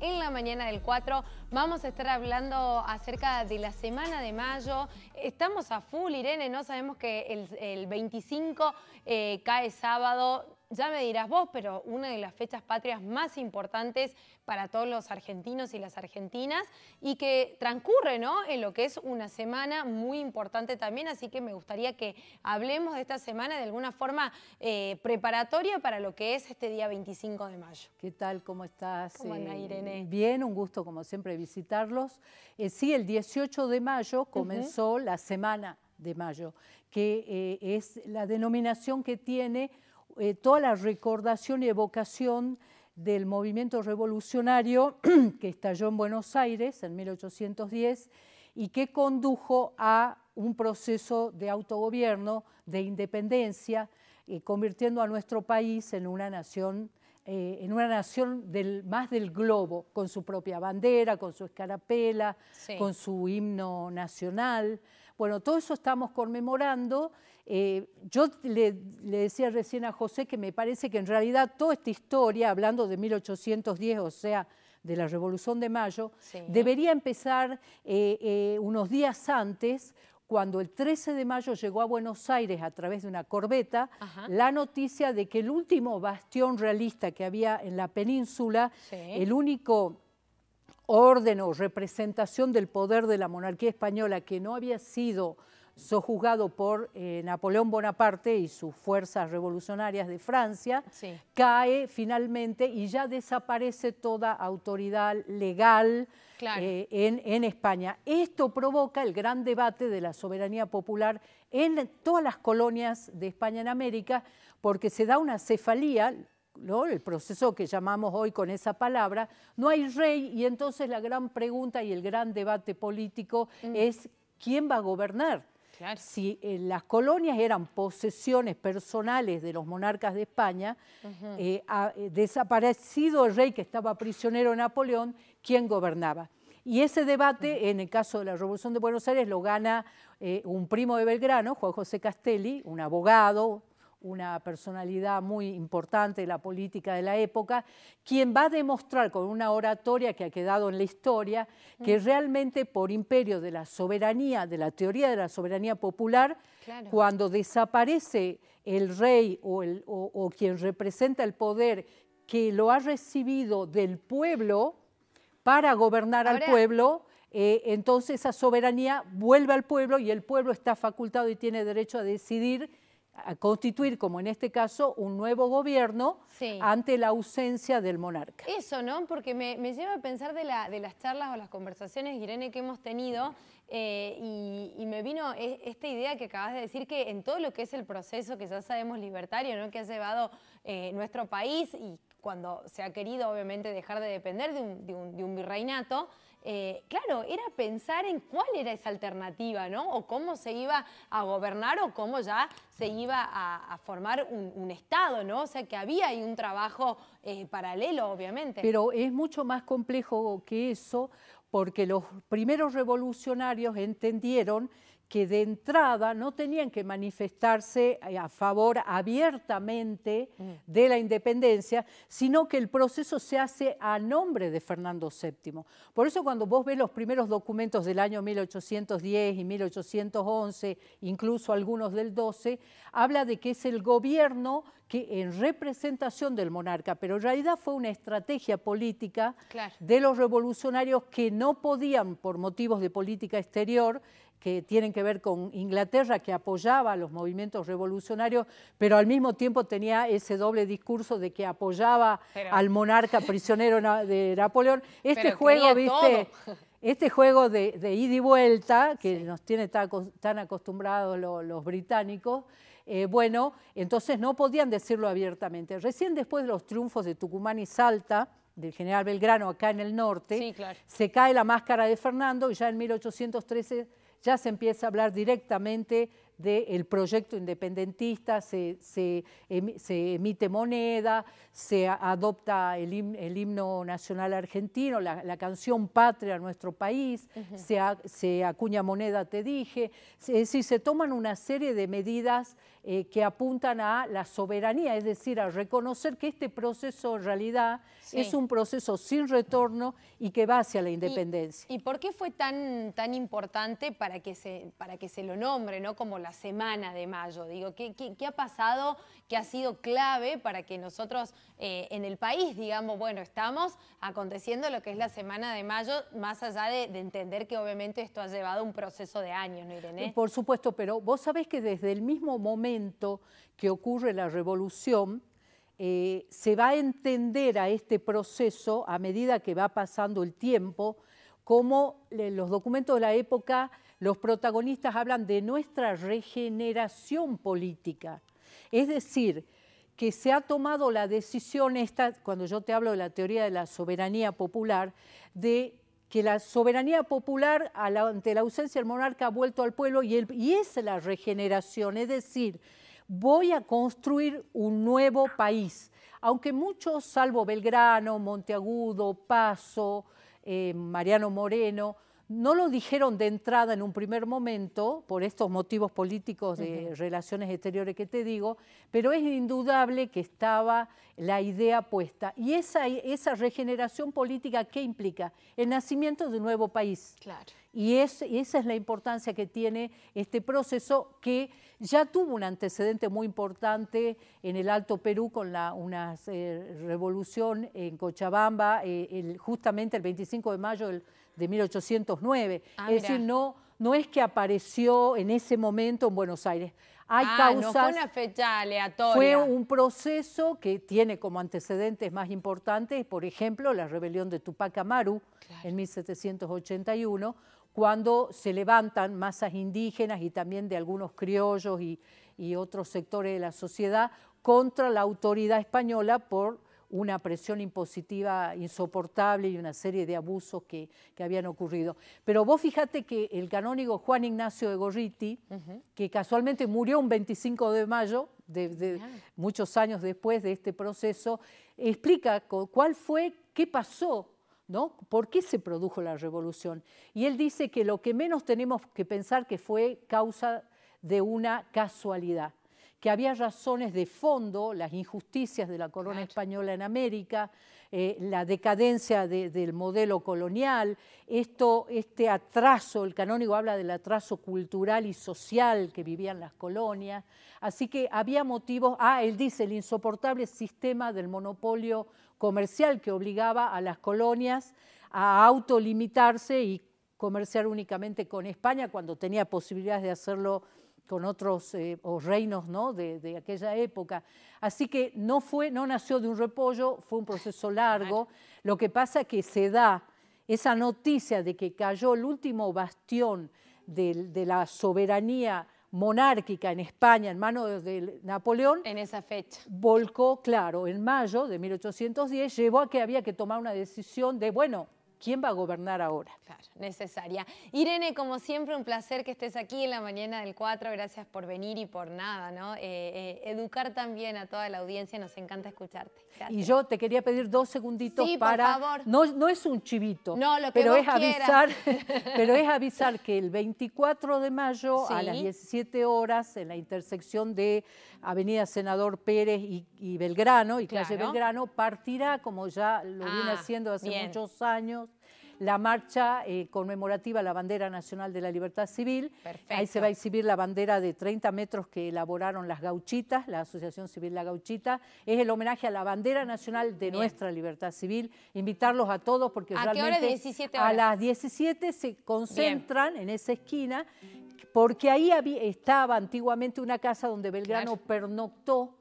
En la mañana del 4 vamos a estar hablando acerca de la semana de mayo. Estamos a full, Irene, ¿no? Sabemos que el, 25 eh, cae sábado ya me dirás vos, pero una de las fechas patrias más importantes para todos los argentinos y las argentinas y que transcurre ¿no? en lo que es una semana muy importante también, así que me gustaría que hablemos de esta semana de alguna forma eh, preparatoria para lo que es este día 25 de mayo. ¿Qué tal? ¿Cómo estás? ¿Cómo eh, Irene? Bien, un gusto como siempre visitarlos. Eh, sí, el 18 de mayo comenzó la semana de mayo, que es la denominación que tiene eh, toda la recordación y evocación del movimiento revolucionario que estalló en Buenos Aires en 1810 y que condujo a un proceso de autogobierno, de independencia, eh, convirtiendo a nuestro país en una nación, eh, en una nación del, más del globo, con su propia bandera, con su escarapela, con su himno nacional. Bueno, todo eso estamos conmemorando eh, yo le, decía recién a José que me parece que en realidad toda esta historia, hablando de 1810, o sea, de la Revolución de Mayo, debería empezar eh, eh, unos días antes, cuando el 13 de mayo llegó a Buenos Aires a través de una corbeta la noticia de que el último bastión realista que había en la península, el único orden o representación del poder de la monarquía española que no había sido sojuzgado por eh, Napoleón Bonaparte y sus fuerzas revolucionarias de Francia, cae finalmente y ya desaparece toda autoridad legal eh, en, España. Esto provoca el gran debate de la soberanía popular en todas las colonias de España en América, porque se da una cefalía, el proceso que llamamos hoy con esa palabra, no hay rey y entonces la gran pregunta y el gran debate político mm. es quién va a gobernar. Si eh, las colonias eran posesiones personales de los monarcas de España, eh, ha eh, desaparecido el rey que estaba prisionero Napoleón, ¿quién gobernaba. Y ese debate, en el caso de la Revolución de Buenos Aires, lo gana un primo de Belgrano, Juan José Castelli, un abogado una personalidad muy importante de la política de la época, quien va a demostrar con una oratoria que ha quedado en la historia que mm. realmente por imperio de la soberanía, de la teoría de la soberanía popular, cuando desaparece el rey o, quien representa el poder que lo ha recibido del pueblo para gobernar al pueblo, eh, entonces esa soberanía vuelve al pueblo y el pueblo está facultado y tiene derecho a decidir a constituir, como en este caso, un nuevo gobierno ante la ausencia del monarca. Eso, ¿no? Porque me, lleva a pensar de, las charlas o las conversaciones, Irene, que hemos tenido, eh, y, me vino e, esta idea que acabas de decir, que en todo lo que es el proceso que ya sabemos libertario, ¿no? que ha llevado eh, nuestro país y cuando se ha querido, obviamente, dejar de depender de un virreinato, eh, claro, era pensar en cuál era esa alternativa, ¿no? O cómo se iba a gobernar o cómo ya se iba a, formar un, Estado, ¿no? O sea, que había ahí un trabajo eh, paralelo, obviamente. Pero es mucho más complejo que eso, porque los primeros revolucionarios entendieron que de entrada no tenían que manifestarse eh, a favor abiertamente mm. de la independencia, sino que el proceso se hace a nombre de Fernando VII. Por eso cuando vos ves los primeros documentos del año 1810 y 1811, incluso algunos del 12, habla de que es el gobierno que en representación del monarca, pero en realidad fue una estrategia política de los revolucionarios que no podían, por motivos de política exterior, que tienen que ver con Inglaterra, que apoyaba a los movimientos revolucionarios, pero al mismo tiempo tenía ese doble discurso de que apoyaba al monarca prisionero de Napoleón. Este juego, viste, este juego de, ida y vuelta, que nos tiene tan, acostumbrados los británicos, eh, bueno, entonces no podían decirlo abiertamente. Recién después de los triunfos de Tucumán y Salta, del general Belgrano acá en el norte, se cae la máscara de Fernando y ya en 1813 ya se empieza a hablar directamente del proyecto independentista, se, emite moneda, se adopta el, himno nacional argentino, la, canción Patria, nuestro país, se, se, acuña moneda, te dije, es decir, se toman una serie de medidas eh, que apuntan a la soberanía, es decir, a reconocer que este proceso en realidad es un proceso sin retorno y que va hacia la independencia. ¿Y, por qué fue tan, tan importante para que, se, para que se lo nombre ¿no? como la Semana de Mayo? Digo, ¿qué, qué, ha pasado que ha sido clave para que nosotros eh, en el país digamos, bueno, estamos aconteciendo lo que es la Semana de Mayo, más allá de, de entender que obviamente esto ha llevado un proceso de años, ¿no, Irene? Por supuesto, pero vos sabés que desde el mismo momento que ocurre la revolución, eh, se va a entender a este proceso a medida que va pasando el tiempo, como los documentos de la época, los protagonistas hablan de nuestra regeneración política. Es decir, que se ha tomado la decisión esta, cuando yo te hablo de la teoría de la soberanía popular, de que la soberanía popular ante la ausencia del monarca ha vuelto al pueblo y, es la regeneración, es decir, voy a construir un nuevo país. Aunque muchos, salvo Belgrano, Monteagudo, Paso, eh, Mariano Moreno, no lo dijeron de entrada en un primer momento, por estos motivos políticos de relaciones exteriores que te digo, pero es indudable que estaba la idea puesta. ¿Y esa, regeneración política qué implica? El nacimiento de un nuevo país. Claro. Y, esa es la importancia que tiene este proceso que ya tuvo un antecedente muy importante en el Alto Perú con la, una eh, revolución en Cochabamba, eh, justamente el 25 de mayo del de 1809. Ah, es decir, no, no es que apareció en ese momento en Buenos Aires. Hay ah, causas, no fue una fecha aleatoria. Fue un proceso que tiene como antecedentes más importantes, por ejemplo, la rebelión de Tupac Amaru en 1781, cuando se levantan masas indígenas y también de algunos criollos y, y otros sectores de la sociedad contra la autoridad española por una presión impositiva insoportable y una serie de abusos que, habían ocurrido. Pero vos fíjate que el canónigo Juan Ignacio de Gorriti, que casualmente murió un 25 de mayo, de, muchos años después de este proceso, explica cuál fue, qué pasó ¿No? ¿Por qué se produjo la revolución? Y él dice que lo que menos tenemos que pensar que fue causa de una casualidad, que había razones de fondo, las injusticias de la corona española en América, eh, la decadencia del modelo colonial, esto, este atraso, el canónigo habla del atraso cultural y social que vivían las colonias, así que había motivos, ah, él dice, el insoportable sistema del monopolio comercial que obligaba a las colonias a autolimitarse y comerciar únicamente con España cuando tenía posibilidades de hacerlo con otros eh, reinos ¿no? de, aquella época. Así que no, fue, no nació de un repollo, fue un proceso largo. Lo que pasa es que se da esa noticia de que cayó el último bastión de, de la soberanía monárquica en España en manos de Napoleón. En esa fecha. Volcó, claro, en mayo de 1810, llevó a que había que tomar una decisión de, bueno, quién va a gobernar ahora. Claro, necesaria. Irene, como siempre, un placer que estés aquí en la mañana del 4. Gracias por venir y por nada, ¿no? Eh, eh, educar también a toda la audiencia, nos encanta escucharte. Y yo te quería pedir dos segunditos sí, para. Por favor. No, es un chivito, no, lo que pero, es avisar, pero es avisar que el 24 de mayo a las 17 horas, en la intersección de Avenida Senador Pérez y, Belgrano, y calle Belgrano, partirá, como ya lo viene ah, haciendo hace muchos años, la marcha eh, conmemorativa a la bandera nacional de la libertad civil. Ahí se va a exhibir la bandera de 30 metros que elaboraron las gauchitas, la Asociación Civil La Gauchita. Es el homenaje a la bandera nacional de nuestra libertad civil. Invitarlos a todos porque ¿A realmente a las 17 se concentran en esa esquina porque ahí estaba antiguamente una casa donde Belgrano pernoctó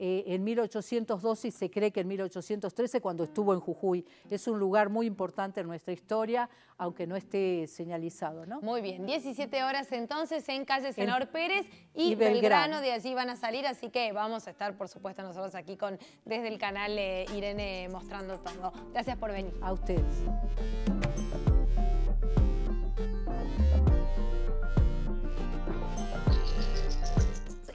eh, en 1812 y se cree que en 1813 cuando estuvo en Jujuy. Es un lugar muy importante en nuestra historia, aunque no esté señalizado. ¿no? Muy bien, 17 horas entonces en calle Senor Pérez y, Belgrano. de allí van a salir, así que vamos a estar por supuesto nosotros aquí con desde el canal eh, Irene mostrando todo. Gracias por venir. A ustedes.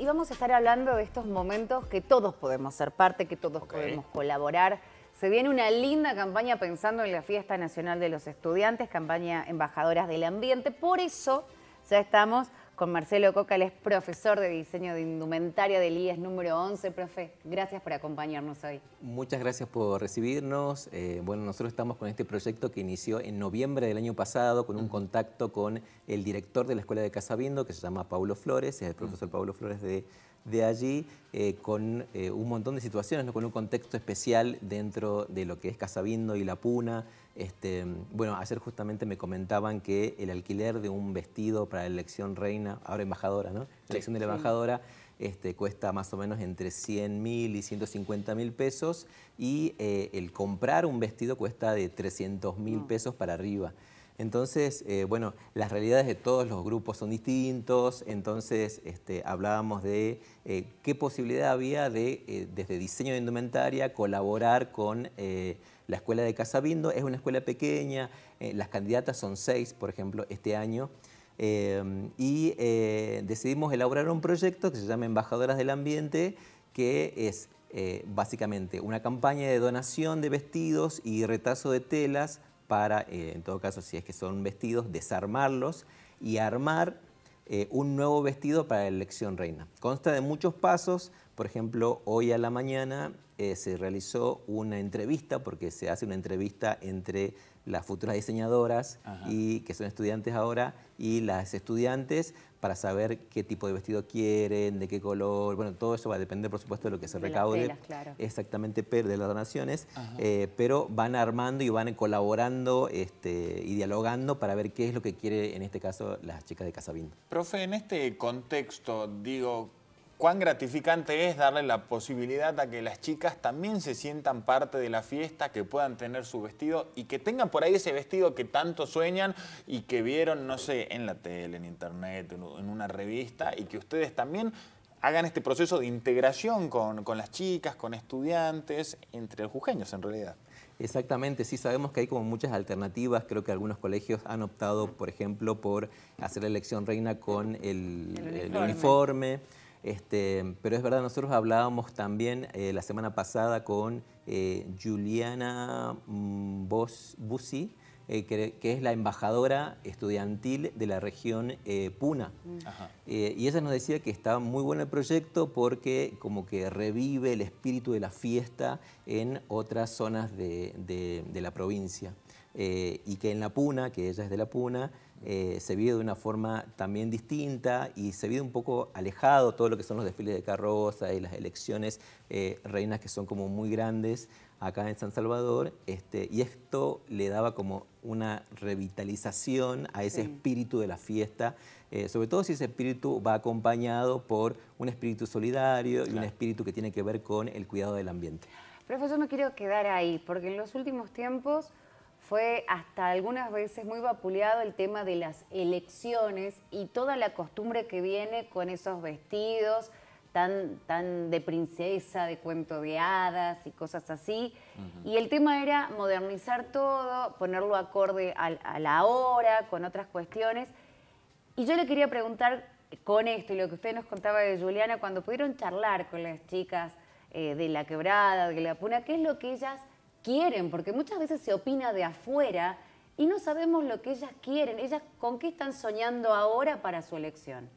y vamos a estar hablando de estos momentos que todos podemos ser parte, que todos podemos colaborar. Se viene una linda campaña pensando en la Fiesta Nacional de los Estudiantes, campaña Embajadoras del Ambiente. Por eso ya estamos con Marcelo Coca, es profesor de diseño de indumentaria del IES número 11. Profe, gracias por acompañarnos hoy. Muchas gracias por recibirnos. Eh, bueno, nosotros estamos con este proyecto que inició en noviembre del año pasado con un contacto con el director de la Escuela de Casabindo, que se llama Paulo Flores, es el profesor Pablo Flores de, allí, eh, con eh, un montón de situaciones, con un contexto especial dentro de lo que es Casabindo y La Puna, este, bueno, ayer justamente me comentaban que el alquiler de un vestido para la elección reina, ahora embajadora, ¿no? La elección de la embajadora este, cuesta más o menos entre 100 mil y 150 mil pesos y eh, el comprar un vestido cuesta de 300 mil mm. pesos para arriba. Entonces, eh, bueno, las realidades de todos los grupos son distintos, entonces este, hablábamos de eh, qué posibilidad había de, desde diseño de indumentaria, colaborar con la escuela de Casabindo es una escuela pequeña, eh, las candidatas son seis, por ejemplo, este año. Eh, y eh, decidimos elaborar un proyecto que se llama Embajadoras del Ambiente, que es básicamente una campaña de donación de vestidos y retazo de telas para, en todo caso, si es que son vestidos, desarmarlos y armar un nuevo vestido para la elección reina. Consta de muchos pasos, por ejemplo, hoy a la mañana eh, se realizó una entrevista, porque se hace una entrevista entre las futuras diseñadoras, y, que son estudiantes ahora, y las estudiantes para saber qué tipo de vestido quieren, de qué color, bueno, todo eso va a depender, por supuesto, de lo que se recaude. Exactamente, pero de las donaciones, eh, pero van armando y van colaborando este, y dialogando para ver qué es lo que quiere, en este caso, las chicas de Casabín. Profe, en este contexto, digo, cuán gratificante es darle la posibilidad a que las chicas también se sientan parte de la fiesta, que puedan tener su vestido y que tengan por ahí ese vestido que tanto sueñan y que vieron, no sé, en la tele, en internet, en una revista y que ustedes también hagan este proceso de integración con, las chicas, con estudiantes, entre los jujeños en realidad. Exactamente, sí sabemos que hay como muchas alternativas, creo que algunos colegios han optado, por ejemplo, por hacer la elección reina con El uniforme este, pero es verdad, nosotros hablábamos también eh, la semana pasada con eh, Juliana mm, Bussi, eh, que, es la embajadora estudiantil de la región Puna. Mm. y ella nos decía que está muy bueno el proyecto porque como que revive el espíritu de la fiesta en otras zonas de la provincia. y que en La Puna, que ella es de La Puna, eh, se vive de una forma también distinta y se vive un poco alejado todo lo que son los desfiles de carroza y las elecciones eh, reinas que son como muy grandes acá en San Salvador, este, y esto le daba como una revitalización a ese espíritu de la fiesta, eh, sobre todo si ese espíritu va acompañado por un espíritu solidario y un espíritu que tiene que ver con el cuidado del ambiente. Profesor, no quiero quedar ahí, porque en los últimos tiempos fue hasta algunas veces muy vapuleado el tema de las elecciones y toda la costumbre que viene con esos vestidos tan, tan de princesa, de cuento de hadas y cosas así. Y el tema era modernizar todo, ponerlo acorde a, la hora, con otras cuestiones. Y yo le quería preguntar con esto y lo que usted nos contaba de Juliana, cuando pudieron charlar con las chicas eh, de la quebrada, de la puna, ¿qué es lo que ellas quieren, porque muchas veces se opina de afuera y no sabemos lo que ellas quieren, ellas con qué están soñando ahora para su elección.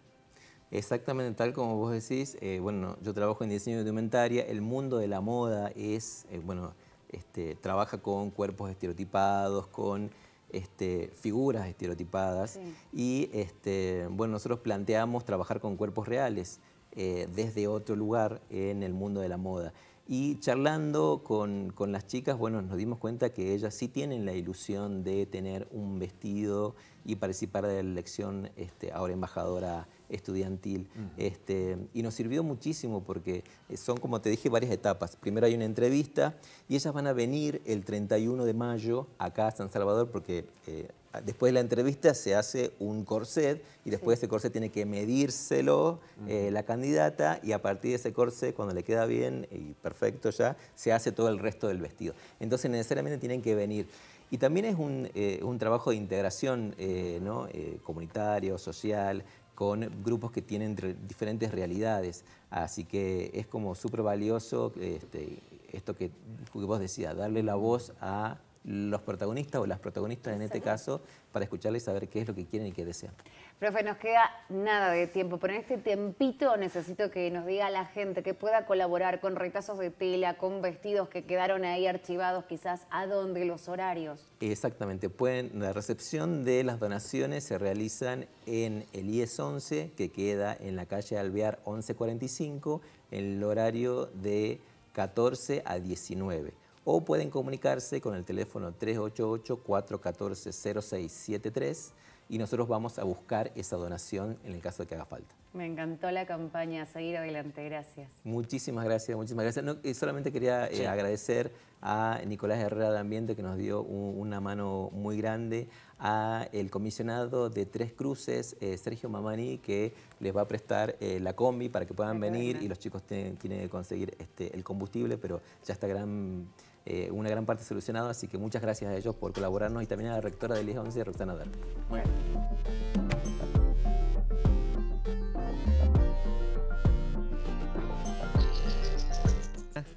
Exactamente, tal como vos decís, eh, bueno, yo trabajo en diseño de documentaria. el mundo de la moda es, eh, bueno, este, trabaja con cuerpos estereotipados, con este, figuras estereotipadas y, este, bueno, nosotros planteamos trabajar con cuerpos reales eh, desde otro lugar en el mundo de la moda. Y charlando con, las chicas, bueno, nos dimos cuenta que ellas sí tienen la ilusión de tener un vestido y participar de la elección este, ahora embajadora estudiantil. este, y nos sirvió muchísimo porque eh, son, como te dije, varias etapas. Primero hay una entrevista y ellas van a venir el 31 de mayo acá a San Salvador porque eh, después de la entrevista se hace un corset y después de ese corset tiene que medírselo eh, la candidata y a partir de ese corset, cuando le queda bien y perfecto ya, se hace todo el resto del vestido. Entonces necesariamente tienen que venir. Y también es un, eh, trabajo de integración eh, ¿no? comunitario, social, con grupos que tienen diferentes realidades. Así que es como súper valioso este, esto que vos decías, darle la voz a los protagonistas o las protagonistas en este caso para escucharles y saber qué es lo que quieren y qué desean. Profe, nos queda nada de tiempo, pero en este tempito necesito que nos diga la gente que pueda colaborar con retazos de tela, con vestidos que quedaron ahí archivados quizás, ¿a dónde los horarios? Exactamente, pueden, la recepción de las donaciones se realizan en el IES 11, que queda en la calle Alvear 1145, en el horario de 14 a 19 o pueden comunicarse con el teléfono 388-414-0673 y nosotros vamos a buscar esa donación en el caso de que haga falta. Me encantó la campaña, seguir adelante, gracias. Muchísimas gracias, muchísimas gracias. Eh, solamente quería eh, agradecer a Nicolás Herrera de Ambiente que nos dio una mano muy grande, a el comisionado de Tres Cruces, eh, Sergio Mamani, que les va a prestar la combi para que puedan venir y los chicos tienen, que conseguir este, el combustible, pero ya está gran eh, una gran parte solucionado, así que muchas gracias a ellos por colaborarnos y también a la rectora de IES 11, Roxana Nadal. Bueno.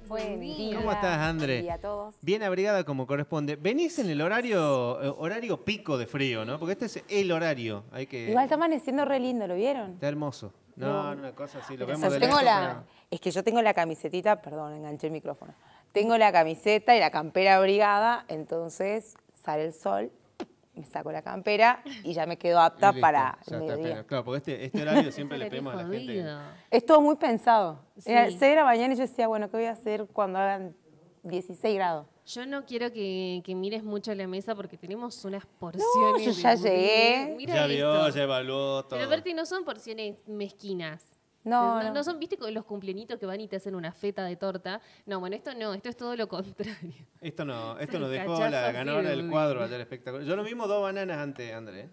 Buen día. ¿Cómo estás, André? a todos. Bien abrigada como corresponde. Venís en el horario eh, horario pico de frío, ¿no? Porque este es el horario. que... Igual está amaneciendo re lindo, ¿lo vieron? Está hermoso. No, no. una cosa así, lo vemos Es que yo tengo la camisetita, perdón, enganché el micrófono tengo la camiseta y la campera abrigada, entonces sale el sol, me saco la campera y ya me quedo apta para el mediodía. Claro, porque este, este, horario siempre le pedimos a la gente. Es todo muy pensado. Era mañana y yo decía, bueno, ¿qué voy a hacer cuando hagan 16 grados? Yo no quiero que, mires mucho la mesa porque tenemos unas porciones. No, yo ya llegué. ya vio, ya evaluó todo. Pero si no son porciones mezquinas. No, no, son, viste, los cumplenitos que van y te hacen una feta de torta. No, bueno, esto no, esto es todo lo contrario. Esto no, esto nos dejó la ganadora del cuadro del espectáculo. Yo lo mismo dos bananas antes, André.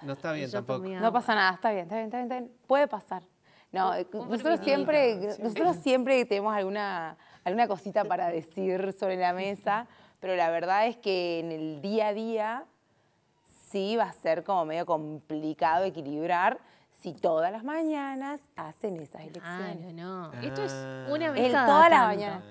No está bien tampoco. No pasa nada, está bien, está bien, está bien, Puede pasar. No, eh, nosotros siempre, nosotros siempre tenemos alguna, alguna cosita para decir sobre la mesa, pero la verdad es que en el día a día sí va a ser como medio complicado equilibrar si todas las mañanas hacen esas elecciones. Ah, no, Esto es una ah. vez cada todas las mañanas.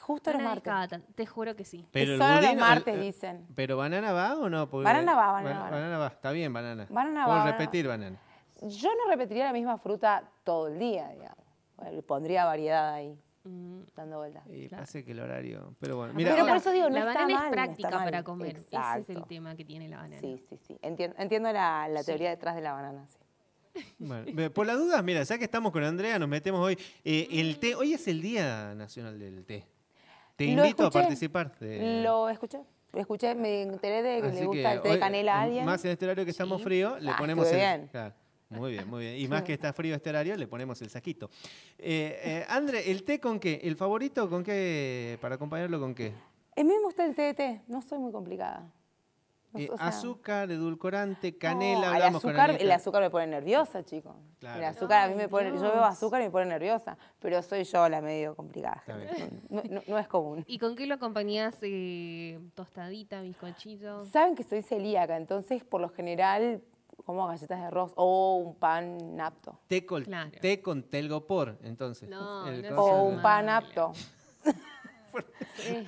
Justo los martes. te juro que sí. Pero solo los martes eh, dicen. ¿Pero banana va o no? banana va, banana, va. Banana va, está bien banana. Banana Puedo repetir banana. Yo no repetiría la misma fruta todo el día, digamos. pondría variedad ahí. Mm. Dando vueltas. Y claro. que el horario. Pero bueno, mira, Pero por eso digo, no la banana es práctica para comer. Exacto. Ese es el tema que tiene la banana. Sí, sí, sí. Entiendo, la, teoría detrás de la banana, sí por las dudas, mira, ya que estamos con Andrea, nos metemos hoy. Eh, el té, hoy es el Día Nacional del Té. Te invito a participar. Lo escuché. escuché, me enteré de que le gusta el té de canela a alguien. Más en este horario que estamos fríos frío, le ah, ponemos el. Muy bien, muy bien. Y más que está frío este horario, le ponemos el saquito Eh, eh ¿el té con qué? ¿El favorito con qué? ¿Para acompañarlo con qué? A mí me gusta el té té. No soy muy complicada. Eh, azúcar, edulcorante, canela. el, azúcar, me pone nerviosa, chico, azúcar yo veo azúcar y me pone nerviosa, pero soy yo la medio complicada. No, es común. ¿Y con qué lo acompañás? Eh, tostadita, bizcochito. Saben que soy celíaca, entonces por lo general como galletas de arroz o un pan apto. Té, té con telgopor, entonces. o un pan apto.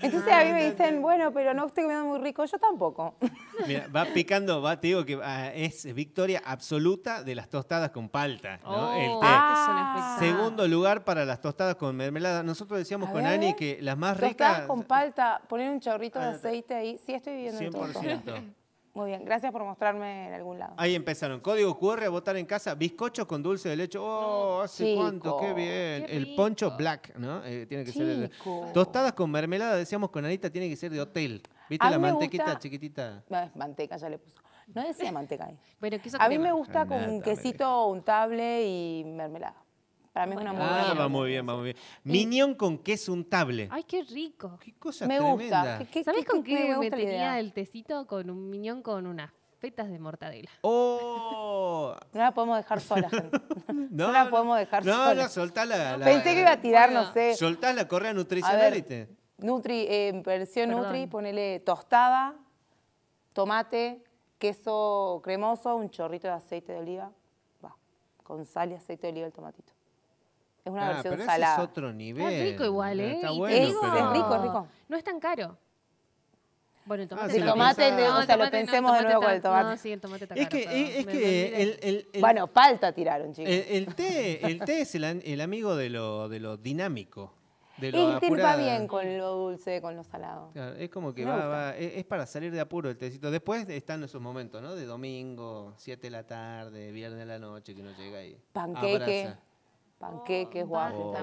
Entonces a ah, mí me dicen, bueno, pero no estoy comiendo muy rico, yo tampoco. va picando, va, te digo que ah, es victoria absoluta de las tostadas con palta. Oh. El ah, Segundo lugar para las tostadas con mermelada. Nosotros decíamos con Ani que las más ricas. Tostadas con palta, poner un chorrito de aceite ahí. Sí, estoy viviendo 100%. Muy bien, gracias por mostrarme en algún lado. Ahí empezaron. Código QR, votar en casa, bizcochos con dulce de leche. Oh, hace cuánto, qué bien. el poncho black, ¿no? Eh, tiene que ser. el Tostadas con mermelada, decíamos con Anita, tiene que ser de hotel. ¿Viste la mantequita chiquitita? No, manteca, ya le puso. No decía manteca ahí. a mí me gusta con un quesito untable y mermelada. Para mí es una muy ah, va muy bien, va muy bien. Minion con queso untable. Ay, qué rico. Qué cosa me gusta. ¿Qué, sabes con qué, me, tenía el tecito? Con un minion con unas fetas de mortadela. ¡Oh! No la podemos dejar sola, no, la podemos dejar sola. No, no, Pensé que iba a tirar, no sé. Soltá la correa nutricional y Nutri, en eh, versión Nutri, ponele tostada, tomate, queso cremoso, un chorrito de aceite de oliva, va, con sal y aceite de oliva el tomatito. Es una ah, versión pero salada. Ese es otro nivel. Está rico igual, ¿eh? Está bueno, es, es, rico, es rico. No es tan caro. Bueno, el tomate ah, tomate, o sea, lo pensemos de nuevo con el No, sí, el tomate está caro, eh, es que, es que Bueno, falta tirar un El, té, el té es el, amigo de lo, de lo dinámico. De lo el té va bien con lo dulce, con lo salado. Claro, es como que va, es, para salir de apuro el tecito. Después están esos momentos, ¿no? De domingo, 7 de la tarde, viernes de la noche, que no llega ahí. Panqueque panqueques, oh, guapos.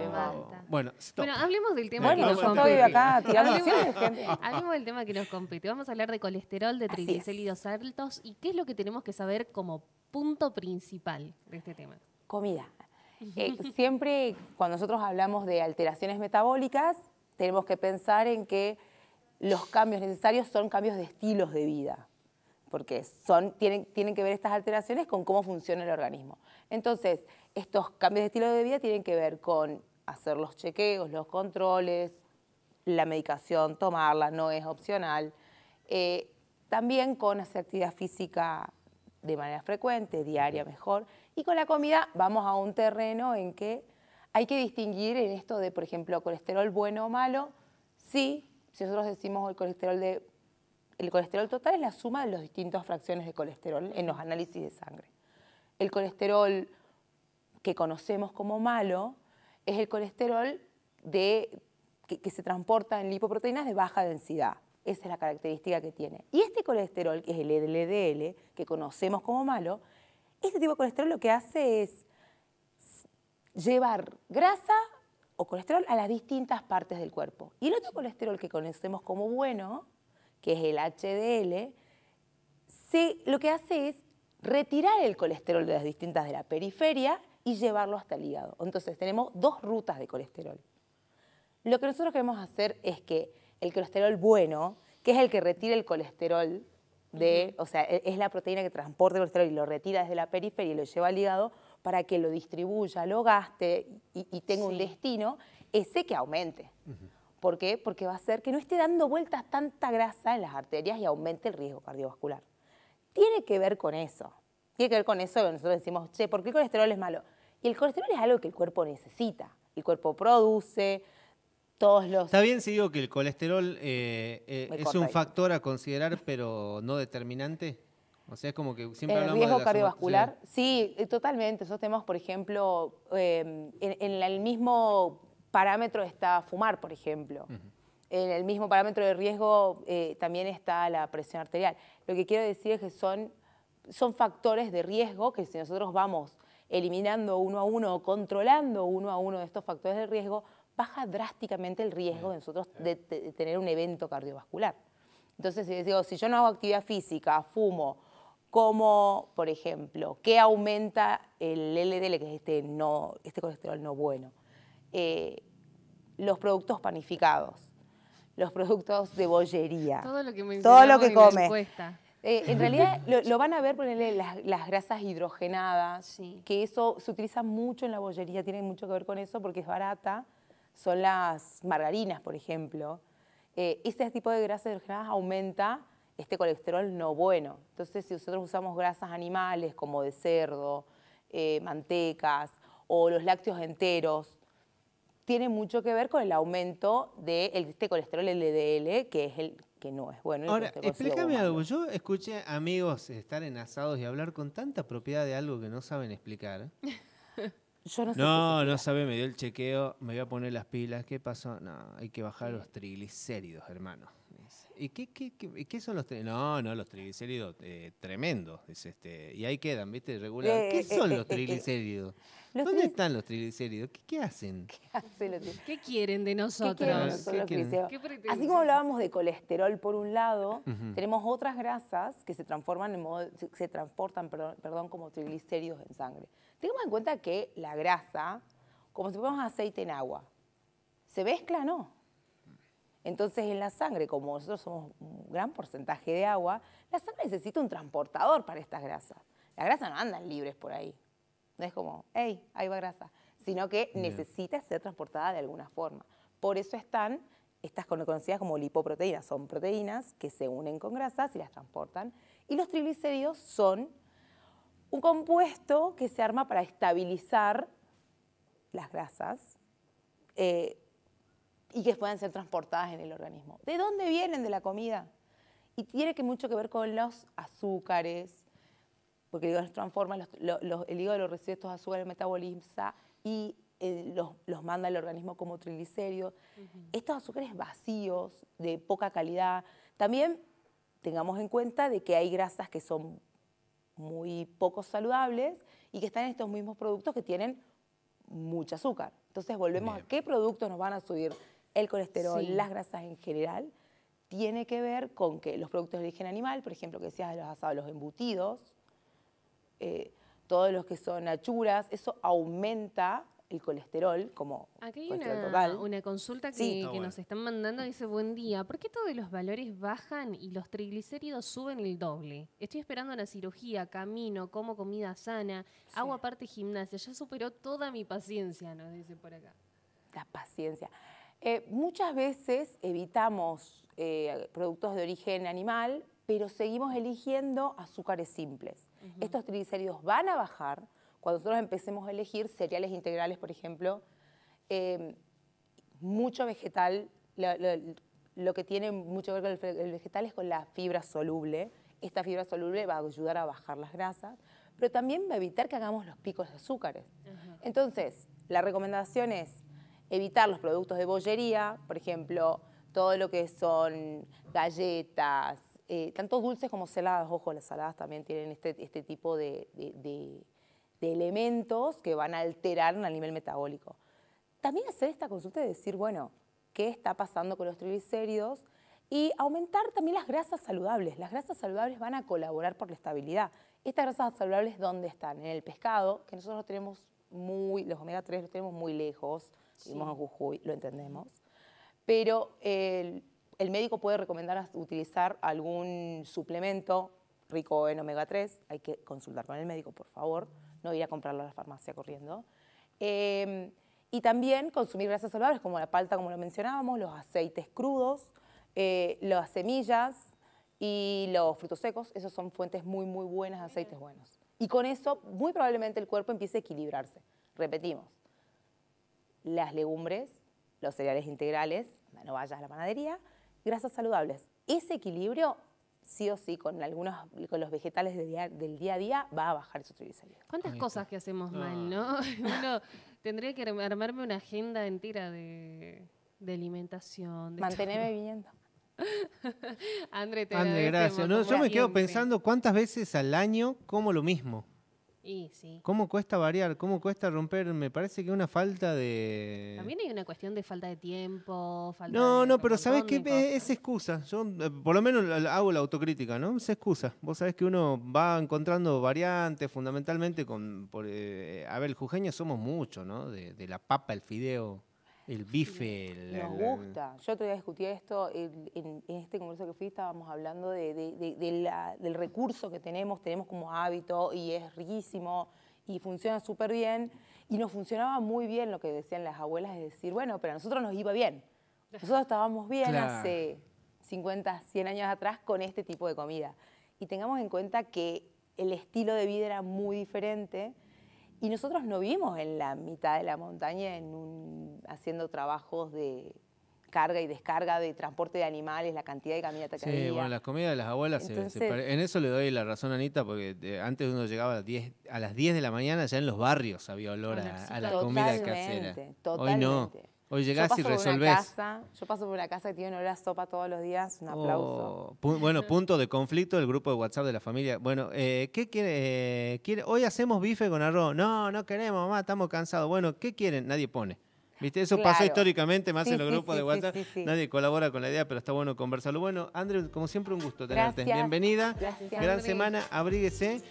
bueno, bueno, hablemos del tema que nos compete. Estoy acá tirando hablemos, gente. hablemos del tema que nos compete. Vamos a hablar de colesterol, de triglicéridos altos y qué es lo que tenemos que saber como punto principal de este tema. Comida. Eh, siempre cuando nosotros hablamos de alteraciones metabólicas, tenemos que pensar en que los cambios necesarios son cambios de estilos de vida, porque son, tienen, tienen que ver estas alteraciones con cómo funciona el organismo. Entonces, estos cambios de estilo de vida tienen que ver con hacer los chequeos, los controles, la medicación, tomarla, no es opcional. Eh, también con hacer actividad física de manera frecuente, diaria mejor. Y con la comida vamos a un terreno en que hay que distinguir en esto de, por ejemplo, colesterol bueno o malo. Sí, si nosotros decimos el colesterol de... El colesterol total es la suma de las distintas fracciones de colesterol en los análisis de sangre. El colesterol que conocemos como malo es el colesterol que, se transporta en lipoproteínas de baja densidad. Esa es la característica que tiene. Y este colesterol, que es el LDL, que conocemos como malo, este tipo de colesterol lo que hace es llevar grasa o colesterol a las distintas partes del cuerpo. Y el otro colesterol que conocemos como bueno, que es el HDL, lo que hace es retirar el colesterol de las distintas de la periferia y llevarlo hasta el hígado. Entonces tenemos dos rutas de colesterol. Lo que nosotros queremos hacer es que el colesterol bueno, que es el que retira el colesterol, de, o sea, e, es la proteína que transporta el colesterol y lo retira desde la periferia y lo lleva al hígado para que lo distribuya, lo gaste y, tenga un destino, ese que aumente. ¿Por qué? Porque va a hacer que no esté dando vueltas tanta grasa en las arterias y aumente el riesgo cardiovascular. Tiene que ver con eso. Tiene que ver con eso, nosotros decimos, che, ¿por qué el colesterol es malo? el colesterol es algo que el cuerpo necesita, el cuerpo produce, todos los... Está bien si digo que el colesterol eh, eh, es un factor a considerar, pero no determinante. O sea, es como que siempre el eh, riesgo cardiovascular, sí. totalmente. Esos temas, por ejemplo, em, en, el mismo parámetro está fumar, por ejemplo. En el mismo parámetro de riesgo también está la presión arterial. Lo que quiero decir es que son, son factores de riesgo que si nosotros vamos eliminando uno a uno controlando uno a uno de estos factores de riesgo, baja drásticamente el riesgo de nosotros de, tener un evento cardiovascular. Entonces, si, digo, si yo no hago actividad física, fumo, como, por ejemplo, ¿qué aumenta el LDL, que es este, no, este colesterol no bueno? Eh, los productos panificados, los productos de bollería. Todo lo que, todo lo que come. Eh, en realidad lo, van a ver, ponerle las, grasas hidrogenadas, que eso se utiliza mucho en la bollería, tiene mucho que ver con eso porque es barata. Son las margarinas, por ejemplo. Este tipo de grasas hidrogenadas aumenta este colesterol no bueno. Entonces, si nosotros usamos grasas animales como de cerdo, eh, mantecas o los lácteos enteros, tiene mucho que ver con el aumento de este colesterol LDL, que es el que no es bueno. Ahora, explícame algo. Yo escuché amigos estar en asados y hablar con tanta propiedad de algo que no saben explicar. Yo no, sé no, no sabe, me dio el chequeo, me voy a poner las pilas, ¿qué pasó? No, hay que bajar los triglicéridos, hermano. ¿Y qué, qué, son los triglicéridos? No, no, los triglicéridos eh, tremendos, este, y ahí quedan, ¿viste? Regular. Eh, ¿Qué eh, son eh, los triglicéridos? ¿Dónde están los triglicéridos? ¿Qué, hacen? ¿Qué, quieren de nosotros? Ah, Así como hablábamos de colesterol por un lado, tenemos otras grasas que se transforman en modo, se transportan, perdón, como triglicéridos en sangre. Tengamos en cuenta que la grasa, como si ponemos aceite en agua, se mezcla, no. Entonces en la sangre, como nosotros somos un gran porcentaje de agua, la sangre necesita un transportador para estas grasas. Las grasas no andan libres por ahí. No es como, hey, ahí va grasa, sino que necesita ser transportada de alguna forma. Por eso están estas conocidas como lipoproteínas, son proteínas que se unen con grasas y las transportan. Y los triglicéridos son un compuesto que se arma para estabilizar las grasas eh, y que puedan ser transportadas en el organismo. ¿De dónde vienen de la comida? Y tiene que mucho que ver con los azúcares, porque el hígado los transforma, el hígado los recibe estos azúcares, metaboliza y eh, los, manda el organismo como triglicéridos. Estos azúcares vacíos, de poca calidad, también tengamos en cuenta de que hay grasas que son muy poco saludables y que están en estos mismos productos que tienen mucho azúcar. Entonces volvemos a qué productos nos van a subir el colesterol, las grasas en general. Tiene que ver con que los productos de origen animal, por ejemplo, que decías de los asados, los embutidos, eh, todos los que son achuras, eso aumenta el colesterol como una, una consulta que, nos están mandando, dice, buen día, ¿por qué todos los valores bajan y los triglicéridos suben el doble? Estoy esperando una cirugía, camino, como comida sana, agua, hago aparte gimnasia, ya superó toda mi paciencia, nos dice por acá. La paciencia. Eh, muchas veces evitamos eh, productos de origen animal, pero seguimos eligiendo azúcares simples. Estos triglicéridos van a bajar cuando nosotros empecemos a elegir cereales integrales, por ejemplo, em, mucho vegetal, lo, que tiene mucho que ver con el, vegetal es con la fibra soluble. Esta fibra soluble va a ayudar a bajar las grasas, pero también va a evitar que hagamos los picos de azúcares. Entonces, la recomendación es evitar los productos de bollería, por ejemplo, todo lo que son galletas, eh, tanto dulces como saladas, ojo, las saladas también tienen este, este tipo de, elementos que van a alterar a nivel metabólico. También hacer esta consulta de decir, bueno, ¿qué está pasando con los triglicéridos? Y aumentar también las grasas saludables. Las grasas saludables van a colaborar por la estabilidad. Estas grasas saludables, ¿dónde están? En el pescado, que nosotros tenemos muy, los omega 3 los tenemos muy lejos, en Jujuy, lo entendemos. Pero el médico puede recomendar utilizar algún suplemento rico en omega 3, hay que consultar con el médico, por favor, no ir a comprarlo a la farmacia corriendo. Em, y también consumir grasas saludables como la palta, como lo mencionábamos, los aceites crudos, eh, las semillas y los frutos secos, Esas son fuentes muy, muy buenas de aceites buenos. Y con eso, muy probablemente el cuerpo empiece a equilibrarse. Repetimos, las legumbres, los cereales integrales, no vayas a la panadería, grasas saludables. Ese equilibrio, sí o sí, con algunos con los vegetales del día, del día a día, va a bajar su triglicéridos. ¿Cuántas cosas que hacemos mal, no? tendría que armarme una agenda entera de, alimentación. De viviendo. André, te André, gracias. yo me quedo pensando cuántas veces al año como lo mismo. ¿Cómo cuesta variar? ¿Cómo cuesta romper? Me parece que una falta de. También hay una cuestión de falta de tiempo. no, no, pero ¿sabes qué? Es, excusa. Yo, eh, por lo menos, hago la autocrítica, ¿no? Es excusa. Vos sabés que uno va encontrando variantes, fundamentalmente con. Por, eh, a ver, jujeños somos muchos, ¿no? de la papa, el fideo, el bife. Nos gusta. Yo Yo todavía discutí esto en, este congreso que fui, estábamos hablando del recurso que tenemos, tenemos como hábito y es riquísimo y funciona súper bien. Y nos funcionaba muy bien lo que decían las abuelas, es decir, bueno, pero a nosotros nos iba bien. Nosotros estábamos bien hace 50, 100 años atrás con este tipo de comida. Y tengamos en cuenta que el estilo de vida era muy diferente y nosotros no vimos en la mitad de la montaña en un, haciendo trabajos de carga y descarga de transporte de animales, la cantidad de caminata que había. Sí, bueno, las comidas de las abuelas, en eso le doy la razón a Anita, porque eh, antes uno llegaba a las, 10, a las 10 de la mañana, ya en los barrios había olor a, ah, la comida casera. Totalmente, totalmente. Hoy llegás y resolvés. yo paso por una casa que tiene olor a sopa todos los días, un aplauso. Oh, bueno, punto de conflicto, el grupo de WhatsApp de la familia. Bueno, eh, ¿qué eh, quiere, Hoy hacemos bife con arroz. No, no queremos, mamá, estamos cansados. Bueno, ¿qué quieren? Nadie pone. ¿Viste? Eso pasó históricamente más en los grupos de WhatsApp. Nadie colabora con la idea, pero está bueno conversarlo. Bueno, André, como siempre, un gusto tenerte. Bienvenida. Gracias, Gran semana, abríguese.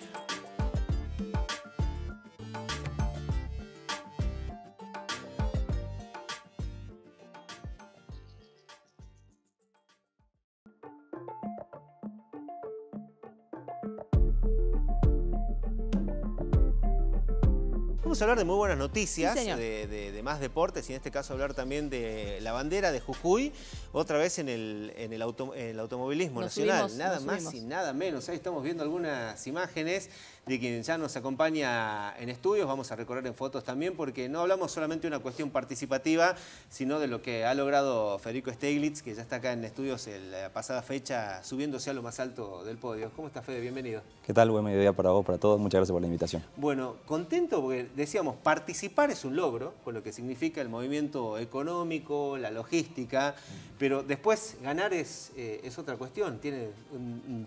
Vamos a hablar de muy buenas noticias, de, más deportes y en este caso hablar también de la bandera de Jujuy, otra vez en el, en el, automovilismo nacional, nada más y nada menos. Ahí estamos viendo algunas imágenes de quien ya nos acompaña en estudios. Vamos a recorrer en fotos también porque no hablamos solamente de una cuestión participativa, sino de lo que ha logrado Federico Steglitz, que ya está acá en estudios la pasada fecha, subiéndose a lo más alto del podio. ¿Cómo está, Fede? Bienvenido. ¿Qué tal? Buen idea para vos, para todos. Muchas gracias por la invitación. Bueno, contento porque decíamos, participar es un logro, con lo que significa el movimiento económico, la logística, mm. pero después ganar es, eh, es otra cuestión, tiene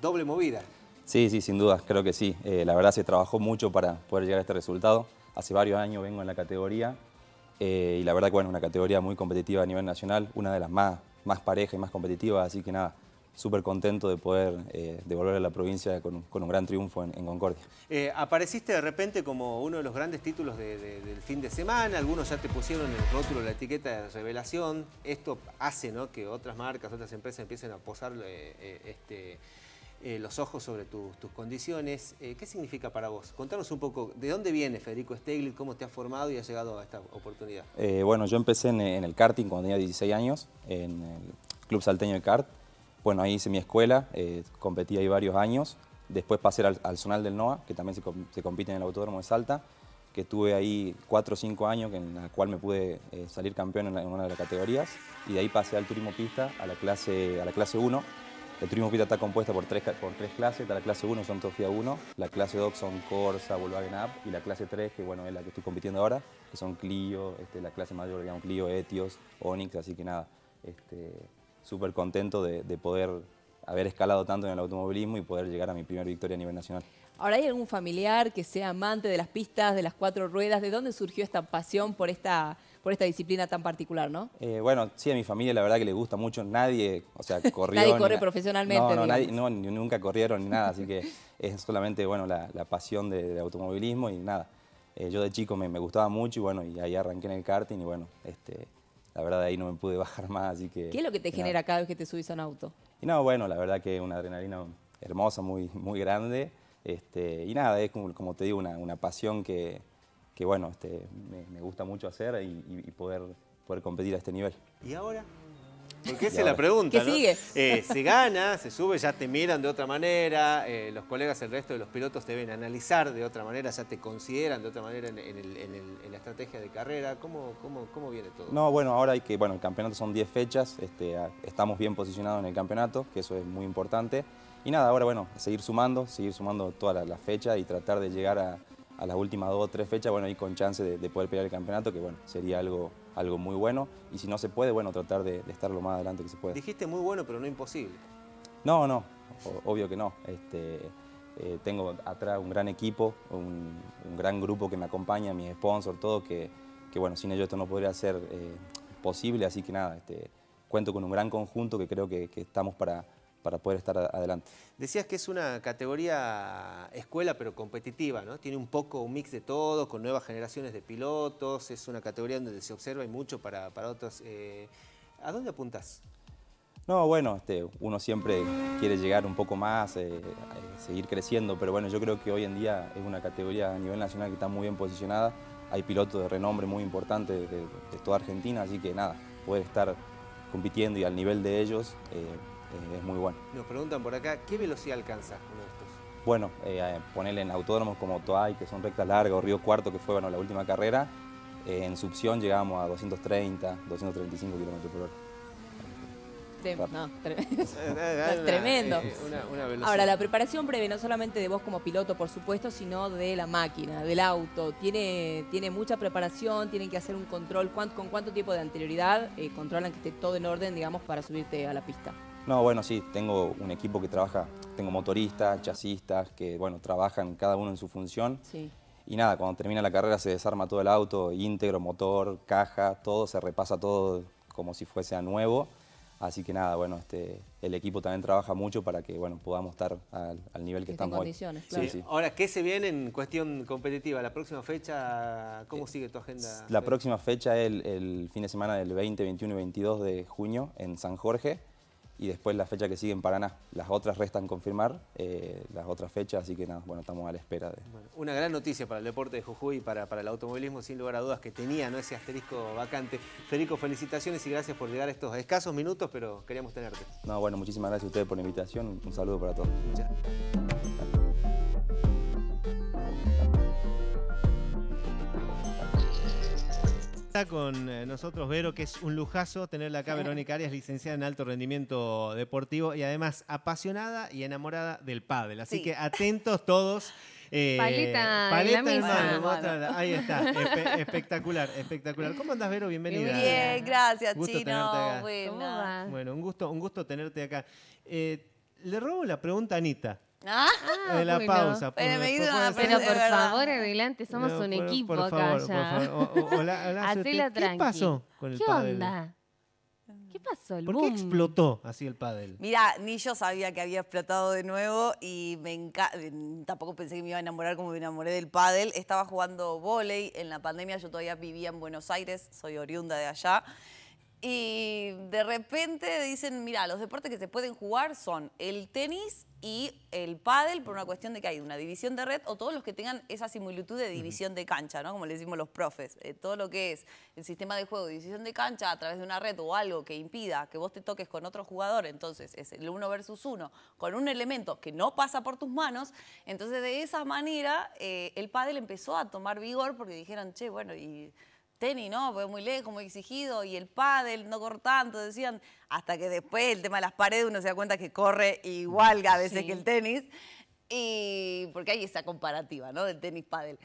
doble movida. Sí, sí, sin duda, creo que sí. Eh, la verdad se trabajó mucho para poder llegar a este resultado. Hace varios años vengo en la categoría eh, y la verdad que bueno, una categoría muy competitiva a nivel nacional, una de las más, más parejas y más competitivas, así que nada, súper contento de poder eh, devolver a la provincia con, un gran triunfo en, Concordia. apareciste de repente como uno de los grandes títulos del fin de semana, algunos ya te pusieron el rótulo, la etiqueta de revelación, esto hace que otras marcas, otras empresas empiecen a posar este, eh, los ojos sobre tus condiciones. Eh, ¿Qué significa para vos? Contanos un poco, ¿de dónde viene Federico Steglitz? ¿Cómo te has formado y has llegado a esta oportunidad? Eh, bueno, yo empecé en, el karting cuando tenía 16 años, en el Club Salteño de Kart. Bueno, ahí hice mi escuela, competí ahí varios años. Después pasé al, al Zonal del NOA, que también se, compite en el Autódromo de Salta, que estuve ahí 4 o 5 años, en la cual me pude salir campeón en, una de las categorías. Y de ahí pasé al Turismo Pista, a la clase, a la clase 1, el Turismo pista está compuesto por tres, clases. Está la clase 1, son Tofia 1. La clase 2 son Corsa, Volkswagen Up. Y la clase 3, que bueno, es la que estoy compitiendo ahora, que son Clio, este, la clase mayor, un Clio, Etios, Onix. Así que nada, este, súper contento de, de poder haber escalado tanto en el automovilismo y poder llegar a mi primera victoria a nivel nacional. Ahora, ¿hay algún familiar que sea amante de las pistas, de las cuatro ruedas? ¿De dónde surgió esta pasión por esta por esta disciplina tan particular, ¿no? Eh, bueno, sí, a mi familia la verdad que le gusta mucho. Nadie, o sea, corrió. nadie corre profesionalmente. No, no, nadie, no, nunca corrieron ni nada, así que es solamente, bueno, la, pasión del automovilismo y nada. Eh, yo de chico me, gustaba mucho y bueno, y ahí arranqué en el karting y bueno, este, la verdad ahí no me pude bajar más, así que... ¿Qué es lo que te genera cada vez que te subís a un auto? Y no, bueno, la verdad que una adrenalina hermosa, muy, muy grande. Este, y nada, es como, como te digo, una, una pasión que, que bueno, este, me, gusta mucho hacer y, poder, poder competir a este nivel. ¿Y ahora? Porque esa es la pregunta, ¿Qué sigue? Eh, se gana, se sube, ya te miran de otra manera, eh, los colegas, el resto de los pilotos te ven analizar de otra manera, ya te consideran de otra manera en, la estrategia de carrera. ¿Cómo, ¿Cómo, viene todo? No, bueno, ahora hay que, bueno, el campeonato son 10 fechas, este, estamos bien posicionados en el campeonato, que eso es muy importante. Y nada, ahora bueno, seguir sumando, seguir sumando toda la fecha y tratar de llegar a, a las últimas dos o tres fechas, bueno, ahí con chance de, poder pelear el campeonato, que bueno, sería algo, algo muy bueno. Y si no se puede, bueno, tratar de, estar lo más adelante que se pueda. Dijiste muy bueno, pero no imposible. No, no, obvio que no. Este, eh, tengo atrás un gran equipo, un, gran grupo que me acompaña, mis sponsors, todo, que, bueno, sin ellos esto no podría ser eh, posible, así que nada, este, cuento con un gran conjunto que creo que estamos para, para poder estar adelante. Decías que es una categoría escuela, pero competitiva, ¿no? Tiene un poco un mix de todo, con nuevas generaciones de pilotos, es una categoría donde se observa y mucho para, otros. Eh, ¿A dónde apuntas? No, bueno, este, uno siempre quiere llegar un poco más, eh, eh, seguir creciendo, pero bueno, yo creo que hoy en día es una categoría a nivel nacional que está muy bien posicionada. Hay pilotos de renombre muy importantes de, toda Argentina, así que nada, poder estar compitiendo y al nivel de ellos. Eh, es muy bueno. Nos preguntan por acá, ¿qué velocidad alcanza uno de estos? Bueno, eh, ponerle en autódromos como Toay, que son rectas largas, o Río Cuarto, que fue bueno, la última carrera, eh, en succión llegamos a 230, 235 kilómetros por hora. tremendo. tremendo. Ahora, la preparación breve, no solamente de vos como piloto, por supuesto, sino de la máquina, del auto. Tiene, tiene mucha preparación, tienen que hacer un control. ¿Con cuánto tiempo de anterioridad controlan que esté todo en orden, digamos, para subirte a la pista? No, bueno, sí, tengo un equipo que trabaja, tengo motoristas, chasistas, que bueno, trabajan cada uno en su función. Y nada, cuando termina la carrera se desarma todo el auto, íntegro, motor, caja, todo, se repasa todo como si fuese a nuevo. Así que nada, bueno, este, el equipo también trabaja mucho para que bueno, podamos estar al, nivel que, estamos hoy. Claro. Sí, Ahora, ¿qué se viene en cuestión competitiva? ¿La próxima fecha, cómo eh, sigue tu agenda? La próxima fecha es el, el, fin de semana del 20, 21 y 22 de junio en San Jorge y después la fecha que sigue en Paraná. Las otras restan confirmar, eh, las otras fechas, así que nada, bueno, estamos a la espera de... una gran noticia para el deporte de Jujuy y para, para el automovilismo, sin lugar a dudas, que tenía ¿no? ese asterisco vacante. Federico, felicitaciones y gracias por llegar estos escasos minutos, pero queríamos tenerte. No, bueno, muchísimas gracias a ustedes por la invitación, un saludo para todos. Muchas gracias. Está con eh, nosotros Vero, que es un lujazo tenerla acá. Verónica Arias, licenciada en alto rendimiento deportivo y además apasionada y enamorada del pádel. Así que atentos todos. Eh, paleta, la ahí está, espectacular, espectacular. ¿Cómo andas, Vero? Bienvenida. Bien, gracias, Chino. Bueno, un gusto, un gusto tenerte acá. Eh, le robo la pregunta a Anita de ah. eh, la pausa. Pues, pero, me una por favor, adelante, somos un equipo por acá favor, Por ¿Qué pasó con el ¿Qué onda? ¿Qué pasó? El ¿Por qué explotó así el pádel? Mira, ni yo sabía que había explotado de nuevo y me mm, tampoco pensé que me iba a enamorar como me enamoré del pádel. Estaba jugando volei en la pandemia, yo todavía vivía en Buenos Aires, soy oriunda de allá. Y de repente dicen, mira, los deportes que se pueden jugar son el tenis y el pádel por una cuestión de que hay una división de red o todos los que tengan esa similitud de división de cancha, ¿no? Como le decimos los profes, eh, todo lo que es el sistema de juego, división de cancha a través de una red o algo que impida que vos te toques con otro jugador, entonces es el uno versus uno con un elemento que no pasa por tus manos, entonces de esa manera eh, el pádel empezó a tomar vigor porque dijeron, che, bueno, y tenis, ¿no? Fue muy lejos, muy exigido, y el pádel, no corre tanto, decían, hasta que después el tema de las paredes uno se da cuenta que corre igual mm, a veces que el tenis, y porque hay esa comparativa, ¿no? Del tenis-pádel.